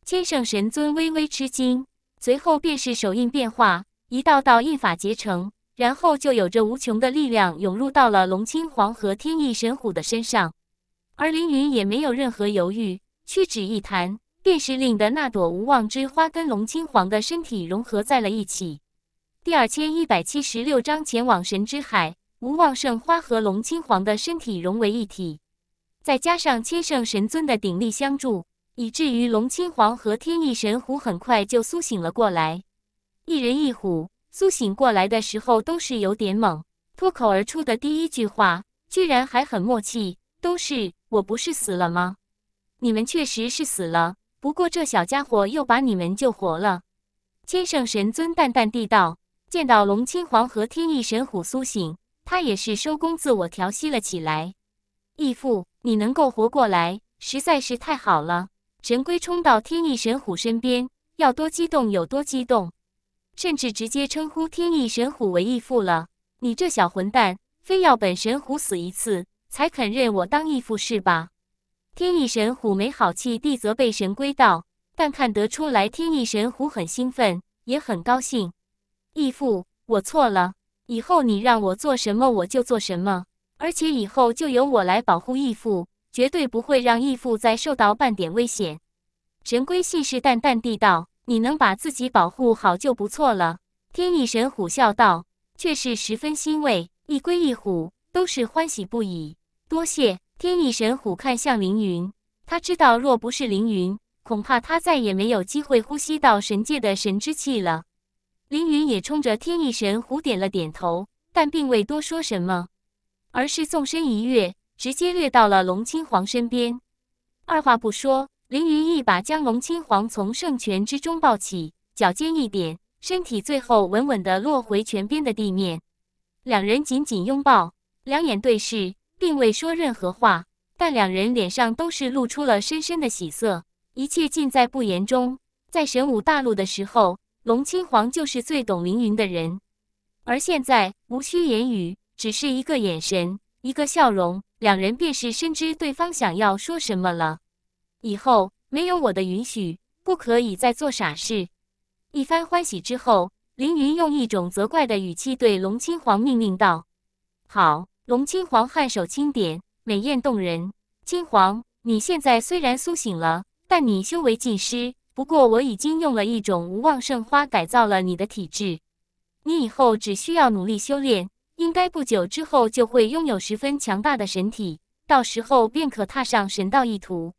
Speaker 1: 千圣神尊微微吃惊，随后便是手印变化，一道道印法结成，然后就有着无穷的力量涌入到了龙青皇和天翼神虎的身上。而凌云也没有任何犹豫，屈指一弹，便是令得那朵无妄之花跟龙青皇的身体融合在了一起。第二千一百七十六章前往神之海。无望圣花和龙青皇的身体融为一体，再加上千圣神尊的鼎力相助，以至于龙青皇和天翼神虎很快就苏醒了过来。一人一虎苏醒过来的时候都是有点懵，脱口而出的第一句话居然还很默契，都是“我不是死了吗？”你们确实是死了，不过这小家伙又把你们救活了。千圣神尊淡淡地道。见到龙青皇和天翼神虎苏醒，他也是收工自我调息了起来。义父，你能够活过来，实在是太好了！神龟冲到天翼神虎身边，要多激动有多激动，甚至直接称呼天翼神虎为义父了。你这小混蛋，非要本神虎死一次才肯认我当义父是吧？天翼神虎没好气地责备神龟道，但看得出来，天翼神虎很兴奋，也很高兴。义父，我错了。以后你让我做什么，我就做什么。而且以后就由我来保护义父，绝对不会让义父再受到半点危险。神龟信誓旦旦地道：“你能把自己保护好就不错了。”天翼神虎笑道，却是十分欣慰。一龟一虎都是欢喜不已。多谢天翼神虎看向凌云，他知道若不是凌云，恐怕他再也没有机会呼吸到神界的神之气了。凌云也冲着天意神虎点了点头，但并未多说什么，而是纵身一跃，直接掠到了龙青皇身边。二话不说，凌云一把将龙青皇从圣泉之中抱起，脚尖一点，身体最后稳稳地落回泉边的地面。两人紧紧拥抱，两眼对视，并未说任何话，但两人脸上都是露出了深深的喜色，一切尽在不言中。在神武大陆的时候。龙青皇就是最懂凌云的人，而现在无需言语，只是一个眼神，一个笑容，两人便是深知对方想要说什么了。以后没有我的允许，不可以再做傻事。一番欢喜之后，凌云用一种责怪的语气对龙青皇命令道：“好。”龙青皇颔首轻点，美艳动人。青皇，你现在虽然苏醒了，但你修为尽失。不过我已经用了一种无望圣花改造了你的体质，你以后只需要努力修炼，应该不久之后就会拥有十分强大的神体，到时候便可踏上神道一途。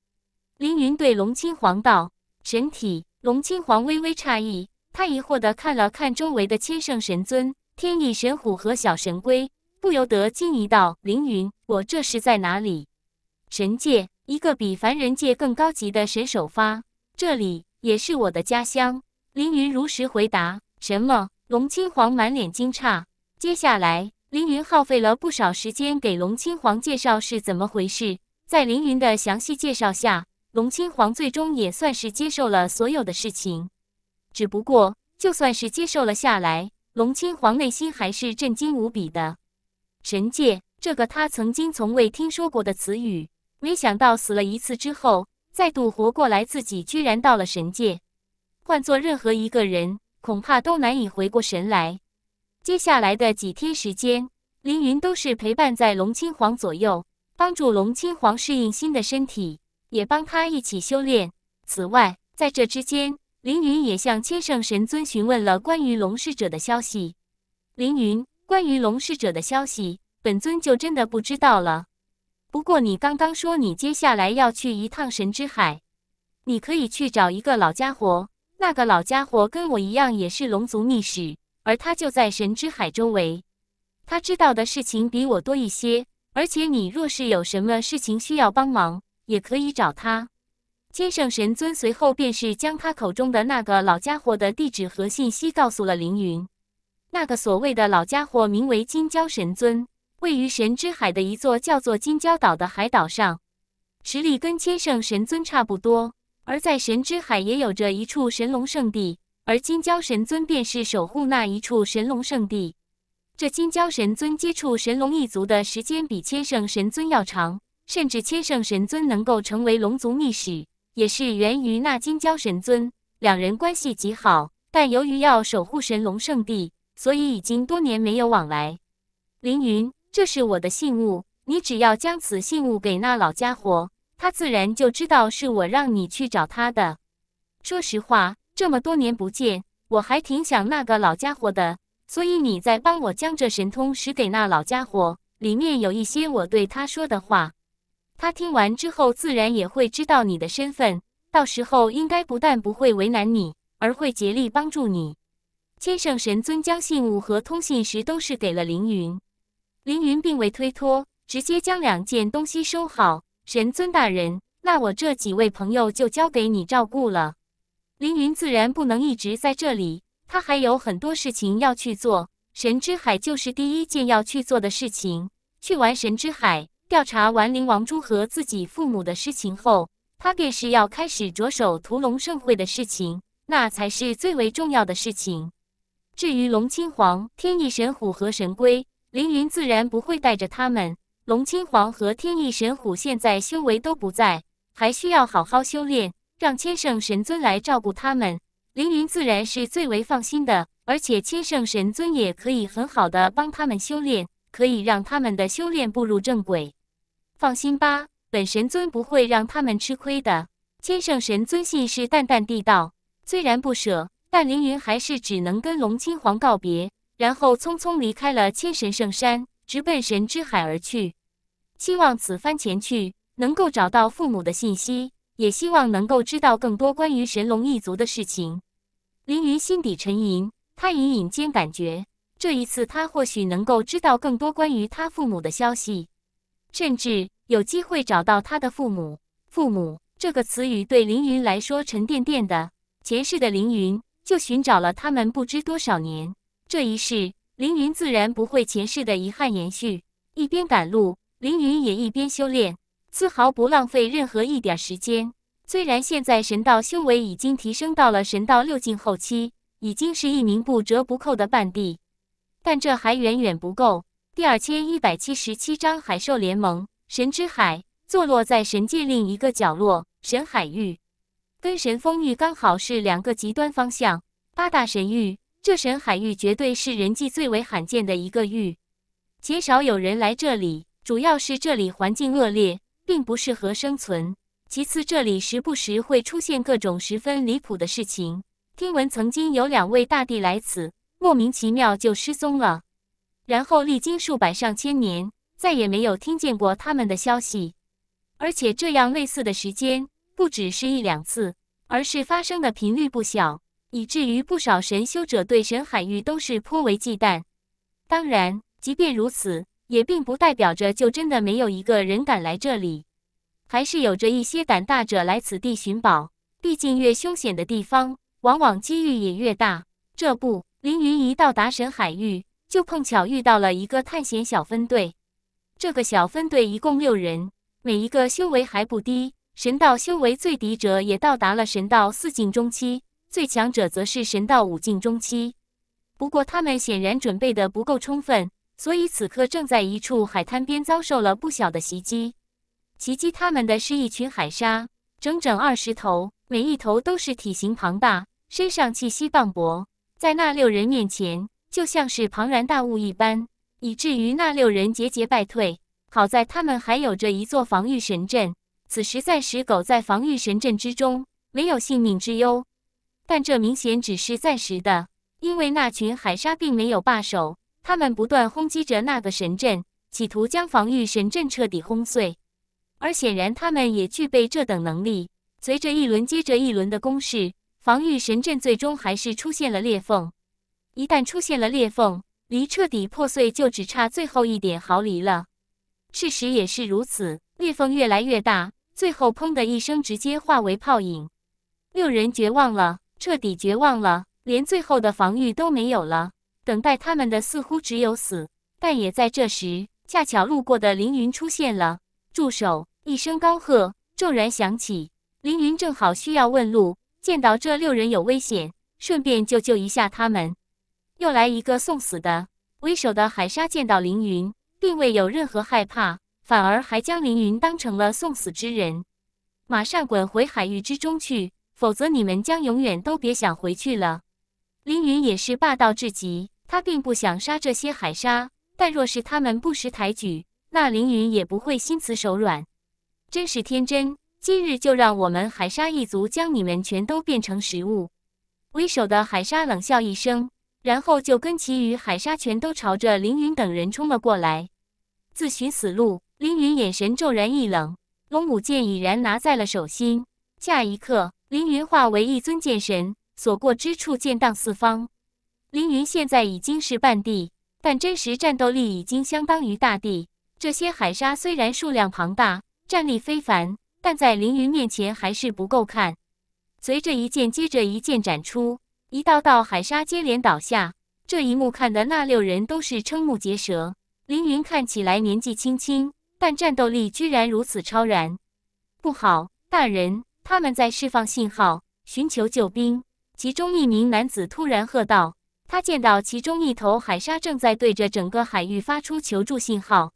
Speaker 1: 凌云对龙青皇道：“神体。”龙青皇微微诧异，他疑惑地看了看周围的千圣神尊、天翼神虎和小神龟，不由得惊疑道：“凌云，我这是在哪里？神界，一个比凡人界更高级的神首发，这里。”也是我的家乡，凌云如实回答。什么？龙清皇满脸惊诧。接下来，凌云耗费了不少时间给龙清皇介绍是怎么回事。在凌云的详细介绍下，龙清皇最终也算是接受了所有的事情。只不过，就算是接受了下来，龙清皇内心还是震惊无比的。神界，这个他曾经从未听说过的词语，没想到死了一次之后。再度活过来，自己居然到了神界，换做任何一个人，恐怕都难以回过神来。接下来的几天时间，凌云都是陪伴在龙青皇左右，帮助龙青皇适应新的身体，也帮他一起修炼。此外，在这之间，凌云也向千圣神尊询问了关于龙逝者的消息。凌云，关于龙逝者的消息，本尊就真的不知道了。不过，你刚刚说你接下来要去一趟神之海，你可以去找一个老家伙。那个老家伙跟我一样也是龙族秘史，而他就在神之海周围。他知道的事情比我多一些，而且你若是有什么事情需要帮忙，也可以找他。千圣神尊随后便是将他口中的那个老家伙的地址和信息告诉了凌云。那个所谓的老家伙名为金蛟神尊。位于神之海的一座叫做金礁岛的海岛上，实力跟千圣神尊差不多。而在神之海也有着一处神龙圣地，而金礁神尊便是守护那一处神龙圣地。这金礁神尊接触神龙一族的时间比千圣神尊要长，甚至千圣神尊能够成为龙族秘史，也是源于那金礁神尊。两人关系极好，但由于要守护神龙圣地，所以已经多年没有往来。凌云。这是我的信物，你只要将此信物给那老家伙，他自然就知道是我让你去找他的。说实话，这么多年不见，我还挺想那个老家伙的。所以，你在帮我将这神通使给那老家伙，里面有一些我对他说的话，他听完之后自然也会知道你的身份。到时候，应该不但不会为难你，而会竭力帮助你。千圣神尊将信物和通信石都是给了凌云。凌云并未推脱，直接将两件东西收好。神尊大人，那我这几位朋友就交给你照顾了。凌云自然不能一直在这里，他还有很多事情要去做。神之海就是第一件要去做的事情。去完神之海，调查完灵王珠和自己父母的事情后，他便是要开始着手屠龙盛会的事情，那才是最为重要的事情。至于龙青皇、天翼神虎和神龟。凌云自然不会带着他们。龙青皇和天翼神虎现在修为都不在，还需要好好修炼，让千圣神尊来照顾他们。凌云自然是最为放心的，而且千圣神尊也可以很好的帮他们修炼，可以让他们的修炼步入正轨。放心吧，本神尊不会让他们吃亏的。千圣神尊信是淡淡地道，虽然不舍，但凌云还是只能跟龙青皇告别。然后匆匆离开了千神圣山，直奔神之海而去，希望此番前去能够找到父母的信息，也希望能够知道更多关于神龙一族的事情。凌云心底沉吟，他隐隐间感觉，这一次他或许能够知道更多关于他父母的消息，甚至有机会找到他的父母。父母这个词语对凌云来说沉甸甸的，前世的凌云就寻找了他们不知多少年。这一世，凌云自然不会前世的遗憾延续。一边赶路，凌云也一边修炼，丝毫不浪费任何一点时间。虽然现在神道修为已经提升到了神道六境后期，已经是一名不折不扣的半帝，但这还远远不够。第二千一百七十七章海兽联盟。神之海坐落在神界另一个角落——神海域，跟神风域刚好是两个极端方向。八大神域。这神海域绝对是人迹最为罕见的一个域，极少有人来这里。主要是这里环境恶劣，并不适合生存。其次，这里时不时会出现各种十分离谱的事情。听闻曾经有两位大帝来此，莫名其妙就失踪了，然后历经数百上千年，再也没有听见过他们的消息。而且这样类似的时间不只是一两次，而是发生的频率不小。以至于不少神修者对神海域都是颇为忌惮。当然，即便如此，也并不代表着就真的没有一个人敢来这里。还是有着一些胆大者来此地寻宝。毕竟，越凶险的地方，往往机遇也越大。这不，凌云一到达神海域，就碰巧遇到了一个探险小分队。这个小分队一共六人，每一个修为还不低，神道修为最低者也到达了神道四境中期。最强者则是神道五境中期，不过他们显然准备的不够充分，所以此刻正在一处海滩边遭受了不小的袭击。袭击他们的是一群海鲨，整整二十头，每一头都是体型庞大，身上气息磅礴，在那六人面前就像是庞然大物一般，以至于那六人节节败退。好在他们还有着一座防御神阵，此时暂时苟在防御神阵之中，没有性命之忧。但这明显只是暂时的，因为那群海鲨并没有罢手，他们不断轰击着那个神阵，企图将防御神阵彻底轰碎。而显然，他们也具备这等能力。随着一轮接着一轮的攻势，防御神阵最终还是出现了裂缝。一旦出现了裂缝，离彻底破碎就只差最后一点毫厘了。事实也是如此，裂缝越来越大，最后砰的一声，直接化为泡影。六人绝望了。彻底绝望了，连最后的防御都没有了，等待他们的似乎只有死。但也在这时，恰巧路过的凌云出现了。住手！一声高喝骤然响起。凌云正好需要问路，见到这六人有危险，顺便救救一下他们。又来一个送死的。为首的海沙见到凌云，并未有任何害怕，反而还将凌云当成了送死之人，马上滚回海域之中去。否则你们将永远都别想回去了。凌云也是霸道至极，他并不想杀这些海鲨，但若是他们不识抬举，那凌云也不会心慈手软。真是天真！今日就让我们海鲨一族将你们全都变成食物。为首的海鲨冷笑一声，然后就跟其余海鲨全都朝着凌云等人冲了过来。自寻死路！凌云眼神骤然一冷，龙舞剑已然拿在了手心。下一刻。凌云化为一尊剑神，所过之处剑荡四方。凌云现在已经是半帝，但真实战斗力已经相当于大帝。这些海沙虽然数量庞大，战力非凡，但在凌云面前还是不够看。随着一剑接着一剑斩出，一道道海沙接连倒下。这一幕看的那六人都是瞠目结舌。凌云看起来年纪轻轻，但战斗力居然如此超然。不好，大人！他们在释放信号，寻求救兵。其中一名男子突然喝道：“他见到其中一头海鲨正在对着整个海域发出求助信号。”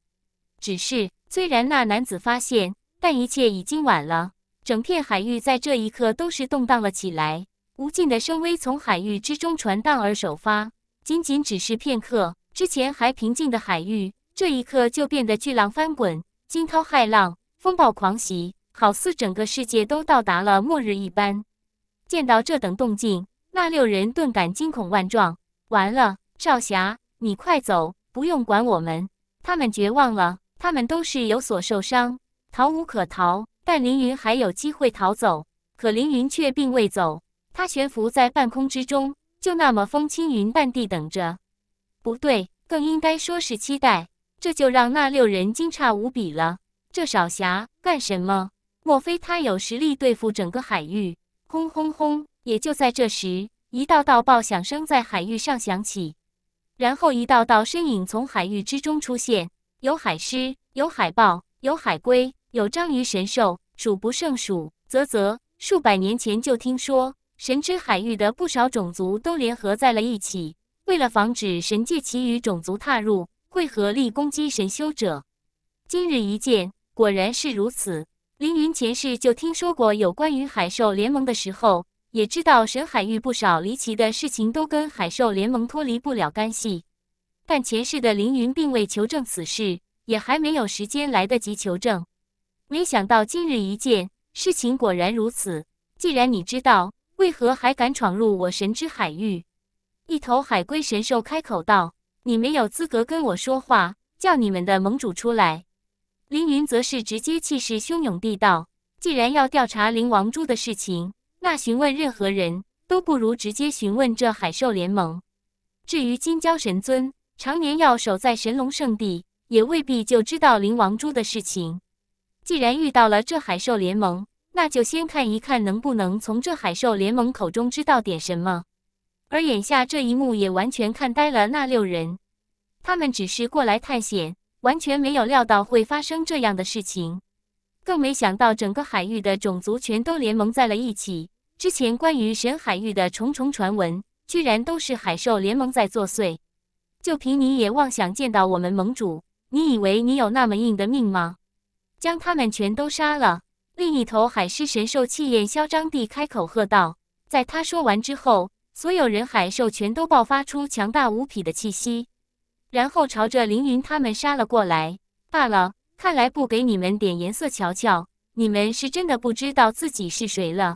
Speaker 1: 只是，虽然那男子发现，但一切已经晚了。整片海域在这一刻都是动荡了起来，无尽的声威从海域之中传荡而首发。仅仅只是片刻，之前还平静的海域，这一刻就变得巨浪翻滚、惊涛骇浪、风暴狂袭。好似整个世界都到达了末日一般，见到这等动静，那六人顿感惊恐万状。完了，少侠，你快走，不用管我们。他们绝望了，他们都是有所受伤，逃无可逃。但凌云还有机会逃走，可凌云却并未走，他悬浮在半空之中，就那么风轻云淡地等着。不对，更应该说是期待，这就让那六人惊诧无比了。这少侠干什么？莫非他有实力对付整个海域？轰轰轰！也就在这时，一道道爆响声在海域上响起，然后一道道身影从海域之中出现，有海狮，有海豹，有海龟，有章鱼神兽，数不胜数。啧啧，数百年前就听说神之海域的不少种族都联合在了一起，为了防止神界其余种族踏入，会合力攻击神修者。今日一见，果然是如此。凌云前世就听说过有关于海兽联盟的时候，也知道神海域不少离奇的事情都跟海兽联盟脱离不了干系，但前世的凌云并未求证此事，也还没有时间来得及求证。没想到今日一见，事情果然如此。既然你知道，为何还敢闯入我神之海域？一头海龟神兽开口道：“你没有资格跟我说话，叫你们的盟主出来。”凌云则是直接气势汹涌地道：“既然要调查灵王珠的事情，那询问任何人都不如直接询问这海兽联盟。至于金蛟神尊，常年要守在神龙圣地，也未必就知道灵王珠的事情。既然遇到了这海兽联盟，那就先看一看能不能从这海兽联盟口中知道点什么。”而眼下这一幕也完全看呆了那六人，他们只是过来探险。完全没有料到会发生这样的事情，更没想到整个海域的种族全都联盟在了一起。之前关于神海域的重重传闻，居然都是海兽联盟在作祟。就凭你也妄想见到我们盟主？你以为你有那么硬的命吗？将他们全都杀了！另一头海狮神兽气焰嚣张地开口喝道。在他说完之后，所有人海兽全都爆发出强大无匹的气息。然后朝着凌云他们杀了过来。罢了，看来不给你们点颜色瞧瞧，你们是真的不知道自己是谁了。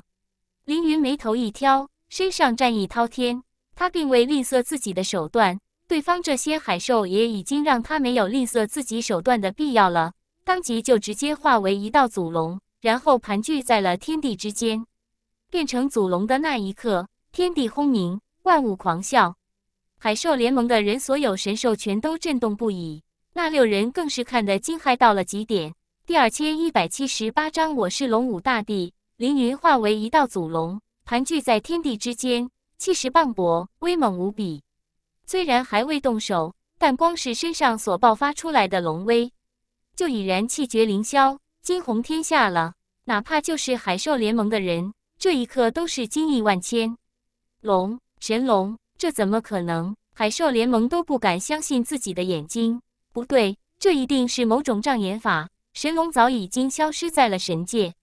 Speaker 1: 凌云眉头一挑，身上战意滔天，他并未吝啬自己的手段。对方这些海兽也已经让他没有吝啬自己手段的必要了，当即就直接化为一道祖龙，然后盘踞在了天地之间。变成祖龙的那一刻，天地轰鸣，万物狂啸。海兽联盟的人，所有神兽全都震动不已，那六人更是看得惊骇到了极点。第二千一百七十八章，我是龙武大帝。凌云化为一道祖龙，盘踞在天地之间，气势磅礴，威猛无比。虽然还未动手，但光是身上所爆发出来的龙威，就已然气绝凌霄，惊鸿天下了。哪怕就是海兽联盟的人，这一刻都是惊异万千。龙，神龙。这怎么可能？海兽联盟都不敢相信自己的眼睛。不对，这一定是某种障眼法。神龙早已经消失在了神界。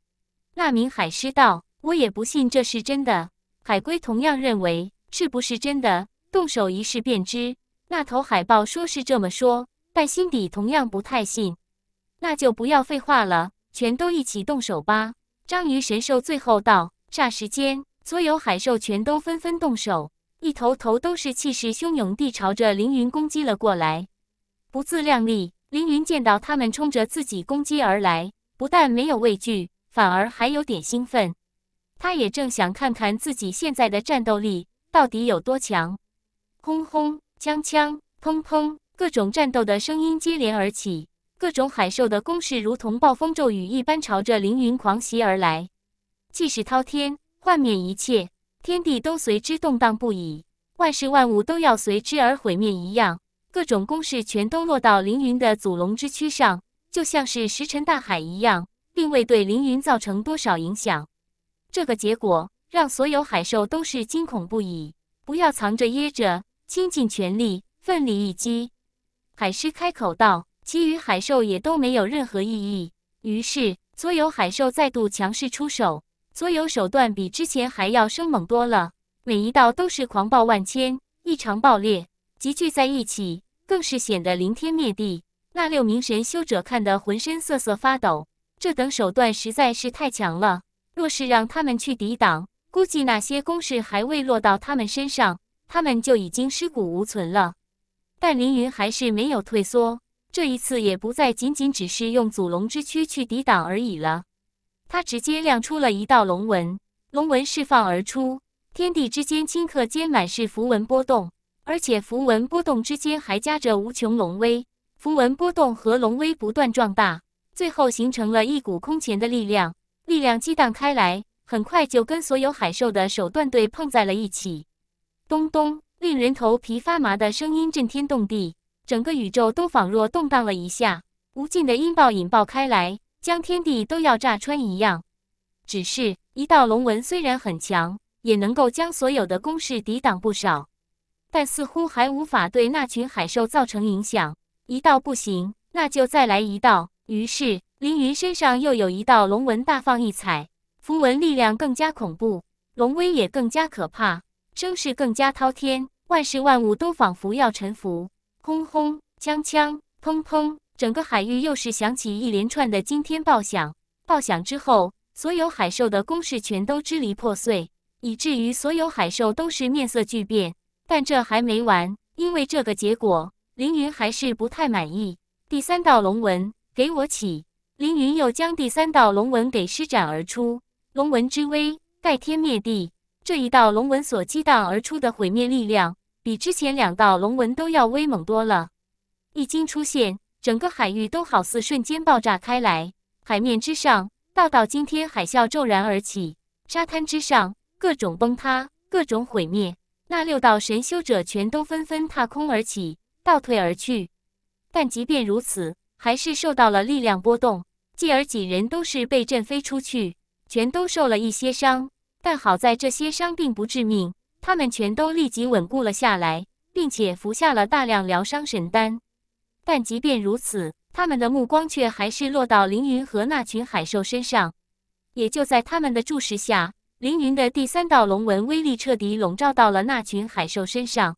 Speaker 1: 那名海狮道：“我也不信这是真的。”海龟同样认为是不是真的，动手一试便知。那头海豹说是这么说，但心底同样不太信。那就不要废话了，全都一起动手吧！章鱼神兽最后道。霎时间，所有海兽全都纷纷动手。一头头都是气势汹涌地朝着凌云攻击了过来。不自量力！凌云见到他们冲着自己攻击而来，不但没有畏惧，反而还有点兴奋。他也正想看看自己现在的战斗力到底有多强。轰轰，枪枪，砰砰，各种战斗的声音接连而起，各种海兽的攻势如同暴风骤雨一般朝着凌云狂袭而来，气势滔天，幻灭一切。天地都随之动荡不已，万事万物都要随之而毁灭一样。各种攻势全都落到凌云的祖龙之躯上，就像是石沉大海一样，并未对凌云造成多少影响。这个结果让所有海兽都是惊恐不已。不要藏着掖着，倾尽全力，奋力一击。海狮开口道：“其余海兽也都没有任何异议。”于是，所有海兽再度强势出手。所有手段比之前还要生猛多了，每一道都是狂暴万千，异常爆裂，集聚在一起更是显得凌天灭地。那六名神修者看得浑身瑟瑟发抖，这等手段实在是太强了。若是让他们去抵挡，估计那些攻势还未落到他们身上，他们就已经尸骨无存了。但凌云还是没有退缩，这一次也不再仅仅只是用祖龙之躯去抵挡而已了。他直接亮出了一道龙纹，龙纹释放而出，天地之间顷刻间满是符文波动，而且符文波动之间还夹着无穷龙威。符文波动和龙威不断壮大，最后形成了一股空前的力量。力量激荡开来，很快就跟所有海兽的手段对碰在了一起。咚咚，令人头皮发麻的声音震天动地，整个宇宙都仿若动荡了一下，无尽的音爆引爆开来。将天地都要炸穿一样，只是一道龙纹虽然很强，也能够将所有的攻势抵挡不少，但似乎还无法对那群海兽造成影响。一道不行，那就再来一道。于是，凌云身上又有一道龙纹大放异彩，符文力量更加恐怖，龙威也更加可怕，声势更加滔天，万事万物都仿佛要臣服。轰轰，枪枪，砰砰。整个海域又是响起一连串的惊天爆响，爆响之后，所有海兽的攻势全都支离破碎，以至于所有海兽都是面色巨变。但这还没完，因为这个结果，凌云还是不太满意。第三道龙纹，给我起！凌云又将第三道龙纹给施展而出，龙纹之威，盖天灭地。这一道龙纹所激荡而出的毁灭力量，比之前两道龙纹都要威猛多了。一经出现。整个海域都好似瞬间爆炸开来，海面之上，大到惊天海啸骤然而起；沙滩之上，各种崩塌，各种毁灭。那六道神修者全都纷纷踏空而起，倒退而去。但即便如此，还是受到了力量波动，继而几人都是被震飞出去，全都受了一些伤。但好在这些伤并不致命，他们全都立即稳固了下来，并且服下了大量疗伤神丹。但即便如此，他们的目光却还是落到凌云和那群海兽身上。也就在他们的注视下，凌云的第三道龙纹威力彻底笼罩到了那群海兽身上。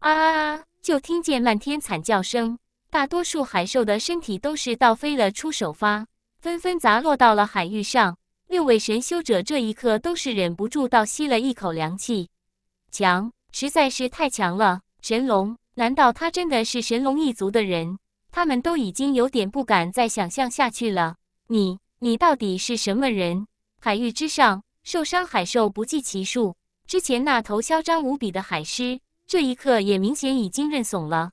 Speaker 1: 啊！啊啊！就听见漫天惨叫声，大多数海兽的身体都是倒飞了出首发，纷纷砸落到了海域上。六位神修者这一刻都是忍不住倒吸了一口凉气，强，实在是太强了，神龙！难道他真的是神龙一族的人？他们都已经有点不敢再想象下去了。你，你到底是什么人？海域之上，受伤海兽不计其数。之前那头嚣张无比的海狮，这一刻也明显已经认怂了，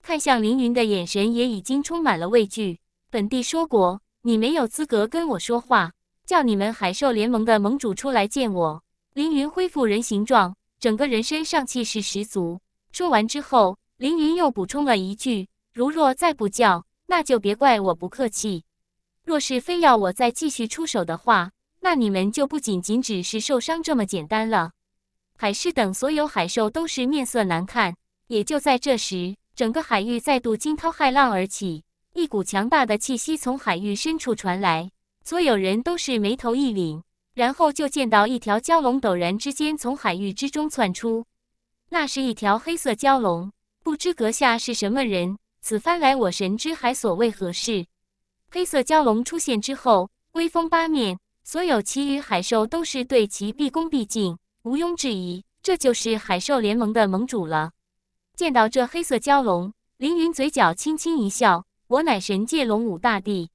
Speaker 1: 看向凌云的眼神也已经充满了畏惧。本帝说过，你没有资格跟我说话，叫你们海兽联盟的盟主出来见我。凌云恢复人形状，整个人身上气势十足。说完之后，凌云又补充了一句：“如若再不叫，那就别怪我不客气。若是非要我再继续出手的话，那你们就不仅仅只是受伤这么简单了。”海狮等所有海兽都是面色难看。也就在这时，整个海域再度惊涛骇浪而起，一股强大的气息从海域深处传来，所有人都是眉头一凛，然后就见到一条蛟龙陡然之间从海域之中窜出。那是一条黑色蛟龙，不知阁下是什么人？此番来我神之海，所为何事？黑色蛟龙出现之后，威风八面，所有其余海兽都是对其毕恭毕敬。毋庸置疑，这就是海兽联盟的盟主了。见到这黑色蛟龙，凌云嘴角轻轻一笑：“我乃神界龙武大帝。”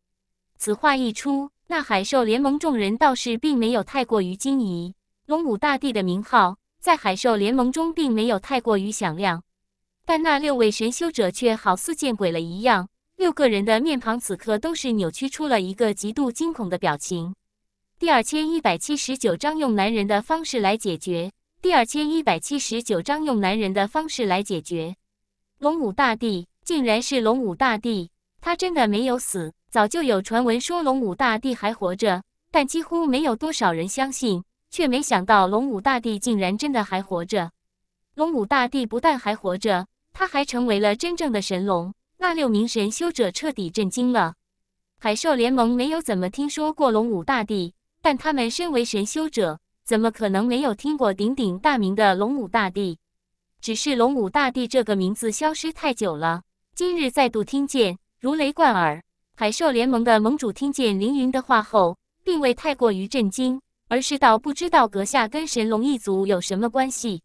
Speaker 1: 此话一出，那海兽联盟众人倒是并没有太过于惊疑。龙武大帝的名号。在海兽联盟中，并没有太过于响亮，但那六位神修者却好似见鬼了一样，六个人的面庞此刻都是扭曲出了一个极度惊恐的表情。第二千一百七十九章用男人的方式来解决。第二千一百七十九章用男人的方式来解决。龙武大帝竟然是龙武大帝，他真的没有死？早就有传闻说龙武大帝还活着，但几乎没有多少人相信。却没想到，龙武大帝竟然真的还活着。龙武大帝不但还活着，他还成为了真正的神龙。那六名神修者彻底震惊了。海兽联盟没有怎么听说过龙武大帝，但他们身为神修者，怎么可能没有听过鼎鼎大名的龙武大帝？只是龙武大帝这个名字消失太久了，今日再度听见，如雷贯耳。海兽联盟的盟主听见凌云的话后，并未太过于震惊。而是道不知道阁下跟神龙一族有什么关系？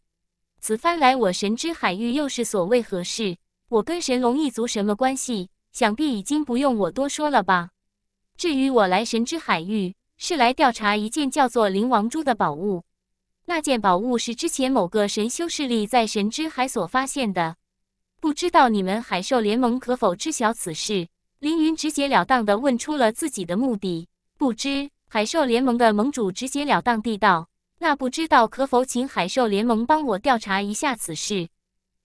Speaker 1: 此番来我神之海域又是所谓何事？我跟神龙一族什么关系？想必已经不用我多说了吧。至于我来神之海域，是来调查一件叫做灵王珠的宝物。那件宝物是之前某个神修势力在神之海所发现的，不知道你们海兽联盟可否知晓此事？凌云直截了当的问出了自己的目的。不知。海兽联盟的盟主直截了当地道：“那不知道可否请海兽联盟帮我调查一下此事？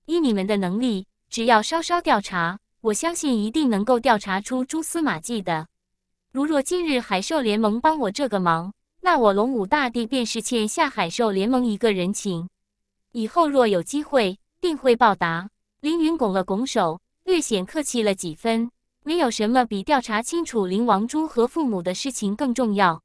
Speaker 1: 依你们的能力，只要稍稍调查，我相信一定能够调查出蛛丝马迹的。如若今日海兽联盟帮我这个忙，那我龙武大帝便是欠下海兽联盟一个人情，以后若有机会，定会报答。”凌云拱了拱手，略显客气了几分。没有什么比调查清楚灵王珠和父母的事情更重要。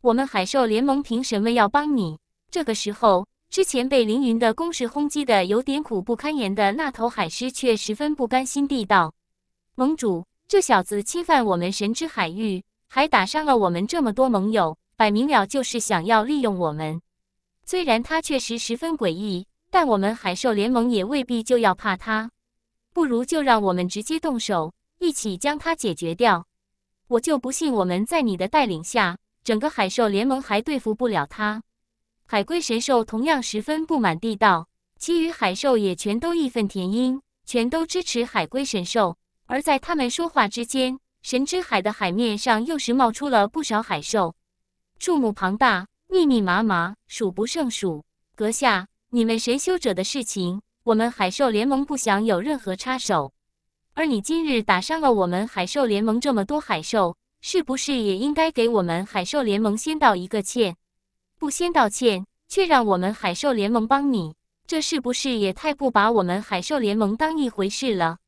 Speaker 1: 我们海兽联盟凭什么要帮你？这个时候，之前被凌云的攻势轰击的有点苦不堪言的那头海狮却十分不甘心地道：“盟主，这小子侵犯我们神之海域，还打伤了我们这么多盟友，摆明了就是想要利用我们。虽然他确实十分诡异，但我们海兽联盟也未必就要怕他。不如就让我们直接动手。”一起将它解决掉！我就不信我们在你的带领下，整个海兽联盟还对付不了它。”海龟神兽同样十分不满地道，其余海兽也全都义愤填膺，全都支持海龟神兽。而在他们说话之间，神之海的海面上又是冒出了不少海兽，数目庞大，密密麻麻，数不胜数。阁下，你们神修者的事情，我们海兽联盟不想有任何插手。而你今日打伤了我们海兽联盟这么多海兽，是不是也应该给我们海兽联盟先道一个歉？不先道歉，却让我们海兽联盟帮你，这是不是也太不把我们海兽联盟当一回事了？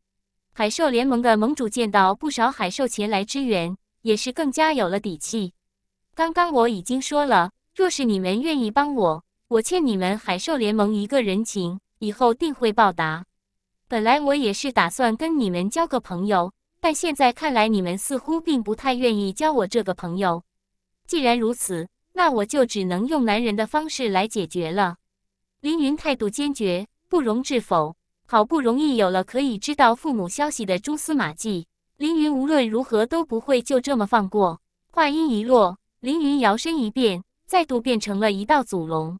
Speaker 1: 海兽联盟的盟主见到不少海兽前来支援，也是更加有了底气。刚刚我已经说了，若是你们愿意帮我，我欠你们海兽联盟一个人情，以后定会报答。本来我也是打算跟你们交个朋友，但现在看来你们似乎并不太愿意交我这个朋友。既然如此，那我就只能用男人的方式来解决了。凌云态度坚决，不容置否。好不容易有了可以知道父母消息的蛛丝马迹，凌云无论如何都不会就这么放过。话音一落，凌云摇身一变，再度变成了一道祖龙。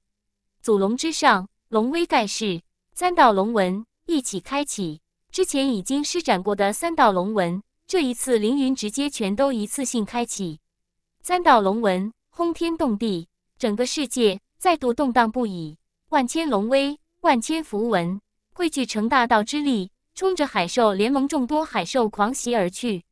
Speaker 1: 祖龙之上，龙威盖世，三道龙纹。一起开启之前已经施展过的三道龙纹，这一次凌云直接全都一次性开启，三道龙纹轰天动地，整个世界再度动荡不已，万千龙威，万千符文汇聚成大道之力，冲着海兽联盟众多海兽狂袭而去，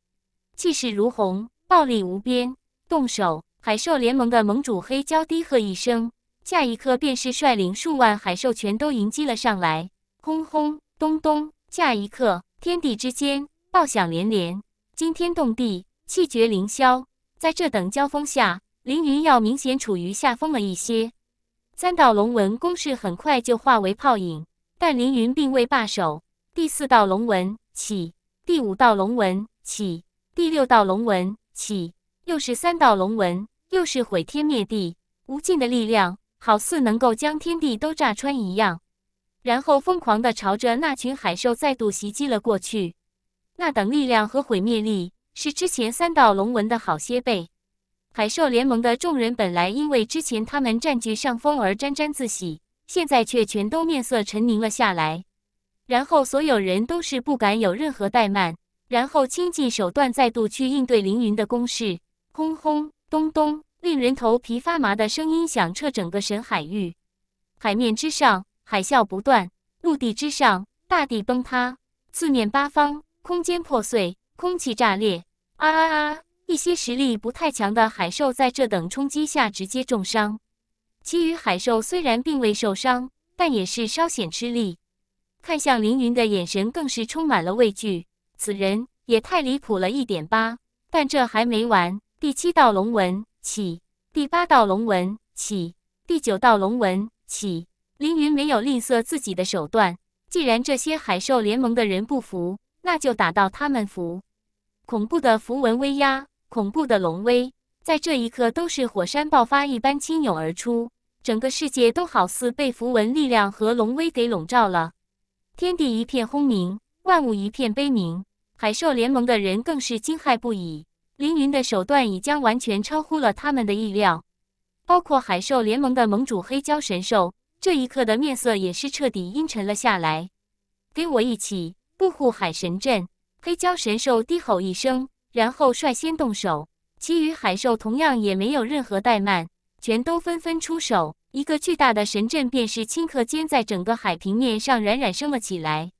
Speaker 1: 气势如虹，暴力无边。动手！海兽联盟的盟主黑蛟低喝一声，下一刻便是率领数万海兽全都迎击了上来，轰轰。咚咚！下一刻，天地之间爆响连连，惊天动地，气绝凌霄。在这等交锋下，凌云要明显处于下风了一些。三道龙纹攻势很快就化为泡影，但凌云并未罢手。第四道龙纹起，第五道龙纹起，第六道龙纹起，又是三道龙纹，又是毁天灭地，无尽的力量，好似能够将天地都炸穿一样。然后疯狂的朝着那群海兽再度袭击了过去，那等力量和毁灭力是之前三道龙纹的好些倍。海兽联盟的众人本来因为之前他们占据上风而沾沾自喜，现在却全都面色沉凝了下来。然后所有人都是不敢有任何怠慢，然后倾尽手段再度去应对凌云的攻势。轰轰咚咚，令人头皮发麻的声音响彻整个神海域，海面之上。海啸不断，陆地之上，大地崩塌，四面八方，空间破碎，空气炸裂。啊啊啊！一些实力不太强的海兽在这等冲击下直接重伤，其余海兽虽然并未受伤，但也是稍显吃力，看向凌云的眼神更是充满了畏惧。此人也太离谱了一点吧？但这还没完，第七道龙纹起，第八道龙纹起，第九道龙纹起。凌云没有吝啬自己的手段，既然这些海兽联盟的人不服，那就打到他们服。恐怖的符文威压，恐怖的龙威，在这一刻都是火山爆发一般倾涌而出，整个世界都好似被符文力量和龙威给笼罩了，天地一片轰鸣，万物一片悲鸣，海兽联盟的人更是惊骇不已。凌云的手段已将完全超乎了他们的意料，包括海兽联盟的盟主黑蛟神兽。这一刻的面色也是彻底阴沉了下来，跟我一起布护海神阵！黑蛟神兽低吼一声，然后率先动手，其余海兽同样也没有任何怠慢，全都纷纷出手。一个巨大的神阵便是顷刻间在整个海平面上冉冉升了起来。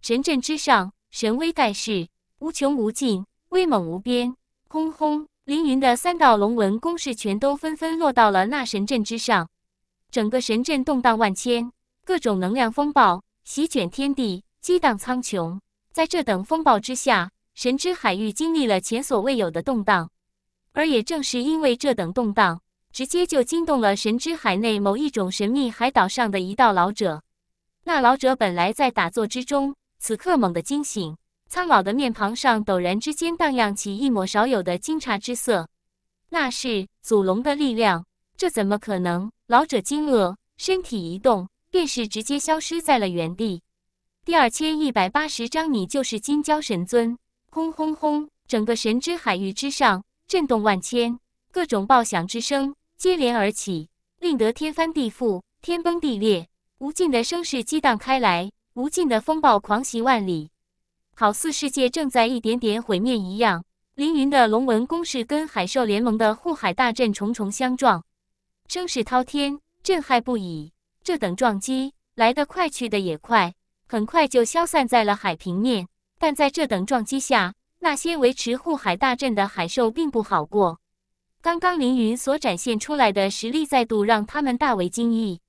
Speaker 1: 神阵之上，神威盖世，无穷无尽，威猛无边。轰轰！凌云的三道龙纹攻势全都纷纷落到了那神阵之上。整个神镇动荡万千，各种能量风暴席卷天地，激荡苍穹。在这等风暴之下，神之海域经历了前所未有的动荡。而也正是因为这等动荡，直接就惊动了神之海内某一种神秘海岛上的一道老者。那老者本来在打坐之中，此刻猛地惊醒，苍老的面庞上陡然之间荡漾起一抹少有的惊诧之色。那是祖龙的力量。这怎么可能？老者惊愕，身体一动，便是直接消失在了原地。第二千一百八十章，你就是金蛟神尊！轰轰轰！整个神之海域之上震动万千，各种爆响之声接连而起，令得天翻地覆、天崩地裂，无尽的声势激荡开来，无尽的风暴狂袭万里，好似世界正在一点点毁灭一样。凌云的龙纹攻势跟海兽联盟的护海大阵重重相撞。声势滔天，震撼不已。这等撞击来得快，去得也快，很快就消散在了海平面。但在这等撞击下，那些维持护海大阵的海兽并不好过。刚刚凌云所展现出来的实力，再度让他们大为惊异。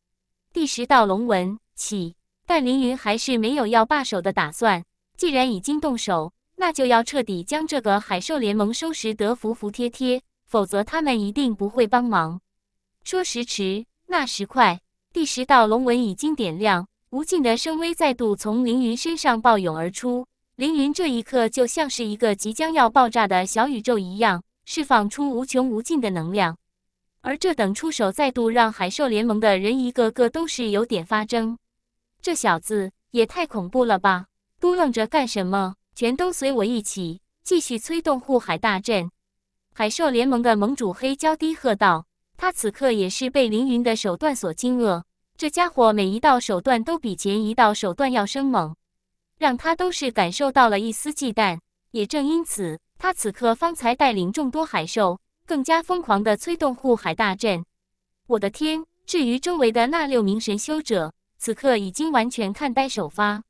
Speaker 1: 第十道龙纹起，但凌云还是没有要罢手的打算。既然已经动手，那就要彻底将这个海兽联盟收拾得服服帖帖，否则他们一定不会帮忙。说时迟，那时快，第十道龙纹已经点亮，无尽的声威再度从凌云身上暴涌而出。凌云这一刻就像是一个即将要爆炸的小宇宙一样，释放出无穷无尽的能量。而这等出手，再度让海兽联盟的人一个个都是有点发怔。这小子也太恐怖了吧！嘟囔着干什么？全都随我一起继续催动护海大阵！海兽联盟的盟主黑蛟低喝道。他此刻也是被凌云的手段所惊愕，这家伙每一道手段都比前一道手段要生猛，让他都是感受到了一丝忌惮。也正因此，他此刻方才带领众多海兽更加疯狂的催动护海大阵。我的天！至于周围的那六名神修者，此刻已经完全看呆。首发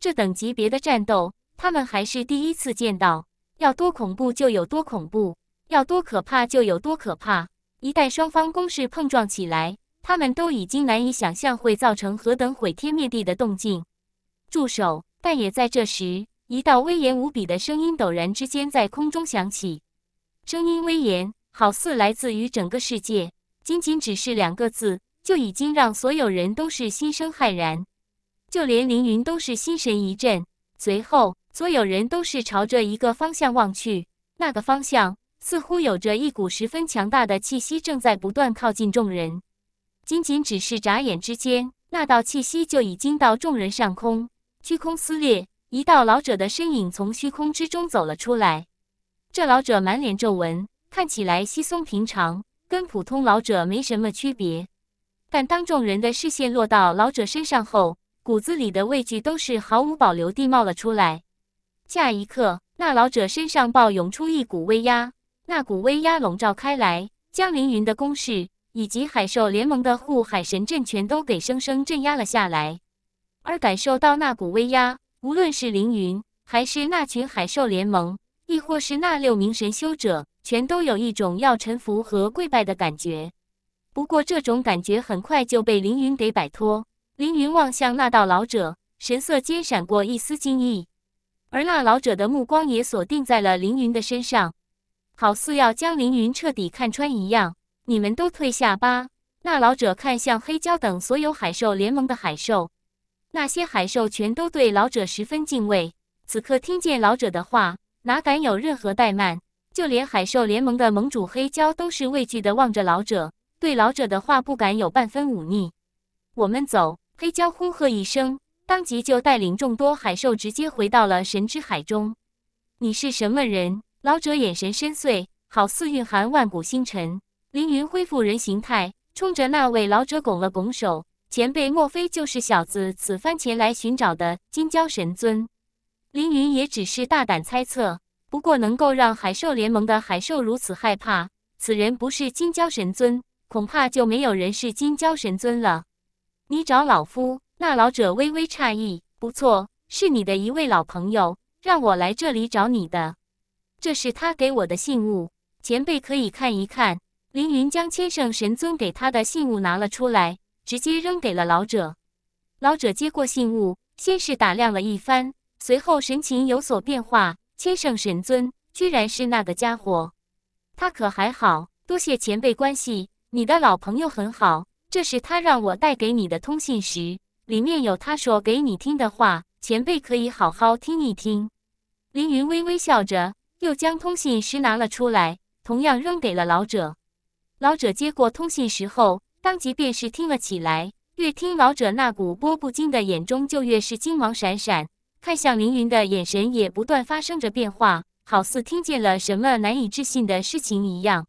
Speaker 1: 这等级别的战斗，他们还是第一次见到。要多恐怖就有多恐怖，要多可怕就有多可怕。一旦双方攻势碰撞起来，他们都已经难以想象会造成何等毁天灭地的动静。住手！但也在这时，一道威严无比的声音陡然之间在空中响起，声音威严，好似来自于整个世界。仅仅只是两个字，就已经让所有人都是心生骇然，就连凌云都是心神一震。随后，所有人都是朝着一个方向望去，那个方向。似乎有着一股十分强大的气息正在不断靠近众人。仅仅只是眨眼之间，那道气息就已经到众人上空。虚空撕裂，一道老者的身影从虚空之中走了出来。这老者满脸皱纹，看起来稀松平常，跟普通老者没什么区别。但当众人的视线落到老者身上后，骨子里的畏惧都是毫无保留地冒了出来。下一刻，那老者身上爆涌出一股威压。那股威压笼罩开来，将凌云的攻势以及海兽联盟的护海神阵全都给生生镇压了下来。而感受到那股威压，无论是凌云，还是那群海兽联盟，亦或是那六名神修者，全都有一种要臣服和跪拜的感觉。不过，这种感觉很快就被凌云给摆脱。凌云望向那道老者，神色间闪过一丝惊异，而那老者的目光也锁定在了凌云的身上。好似要将凌云彻底看穿一样，你们都退下吧。那老者看向黑蛟等所有海兽联盟的海兽，那些海兽全都对老者十分敬畏。此刻听见老者的话，哪敢有任何怠慢？就连海兽联盟的盟主黑蛟都是畏惧的望着老者，对老者的话不敢有半分忤逆。我们走！黑蛟呼喝一声，当即就带领众多海兽直接回到了神之海中。你是什么人？老者眼神深邃，好似蕴含万古星辰。凌云恢复人形态，冲着那位老者拱了拱手：“前辈，莫非就是小子此番前来寻找的金蛟神尊？”凌云也只是大胆猜测。不过，能够让海兽联盟的海兽如此害怕，此人不是金蛟神尊，恐怕就没有人是金蛟神尊了。你找老夫？那老者微微诧异：“不错，是你的一位老朋友，让我来这里找你的。”这是他给我的信物，前辈可以看一看。凌云将千圣神尊给他的信物拿了出来，直接扔给了老者。老者接过信物，先是打量了一番，随后神情有所变化。千圣神尊居然是那个家伙，他可还好？多谢前辈关系，你的老朋友很好。这是他让我带给你的通信石，里面有他说给你听的话，前辈可以好好听一听。凌云微微笑着。又将通信石拿了出来，同样扔给了老者。老者接过通信石后，当即便是听了起来。越听，老者那股波不惊的眼中就越是金芒闪闪，看向凌云的眼神也不断发生着变化，好似听见了什么难以置信的事情一样。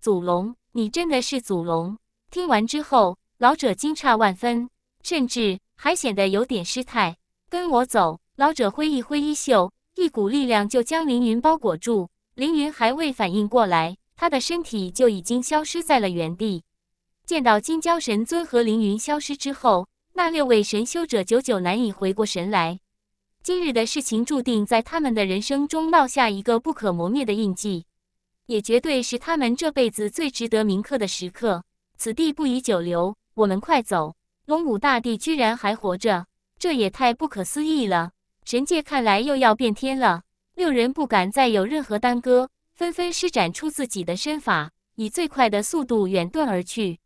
Speaker 1: 祖龙，你真的是祖龙？听完之后，老者惊诧万分，甚至还显得有点失态。跟我走！老者挥一挥衣袖。一股力量就将凌云包裹住，凌云还未反应过来，他的身体就已经消失在了原地。见到金蛟神尊和凌云消失之后，那六位神修者久久难以回过神来。今日的事情注定在他们的人生中烙下一个不可磨灭的印记，也绝对是他们这辈子最值得铭刻的时刻。此地不宜久留，我们快走！龙武大帝居然还活着，这也太不可思议了。神界看来又要变天了，六人不敢再有任何耽搁，纷纷施展出自己的身法，以最快的速度远遁而去。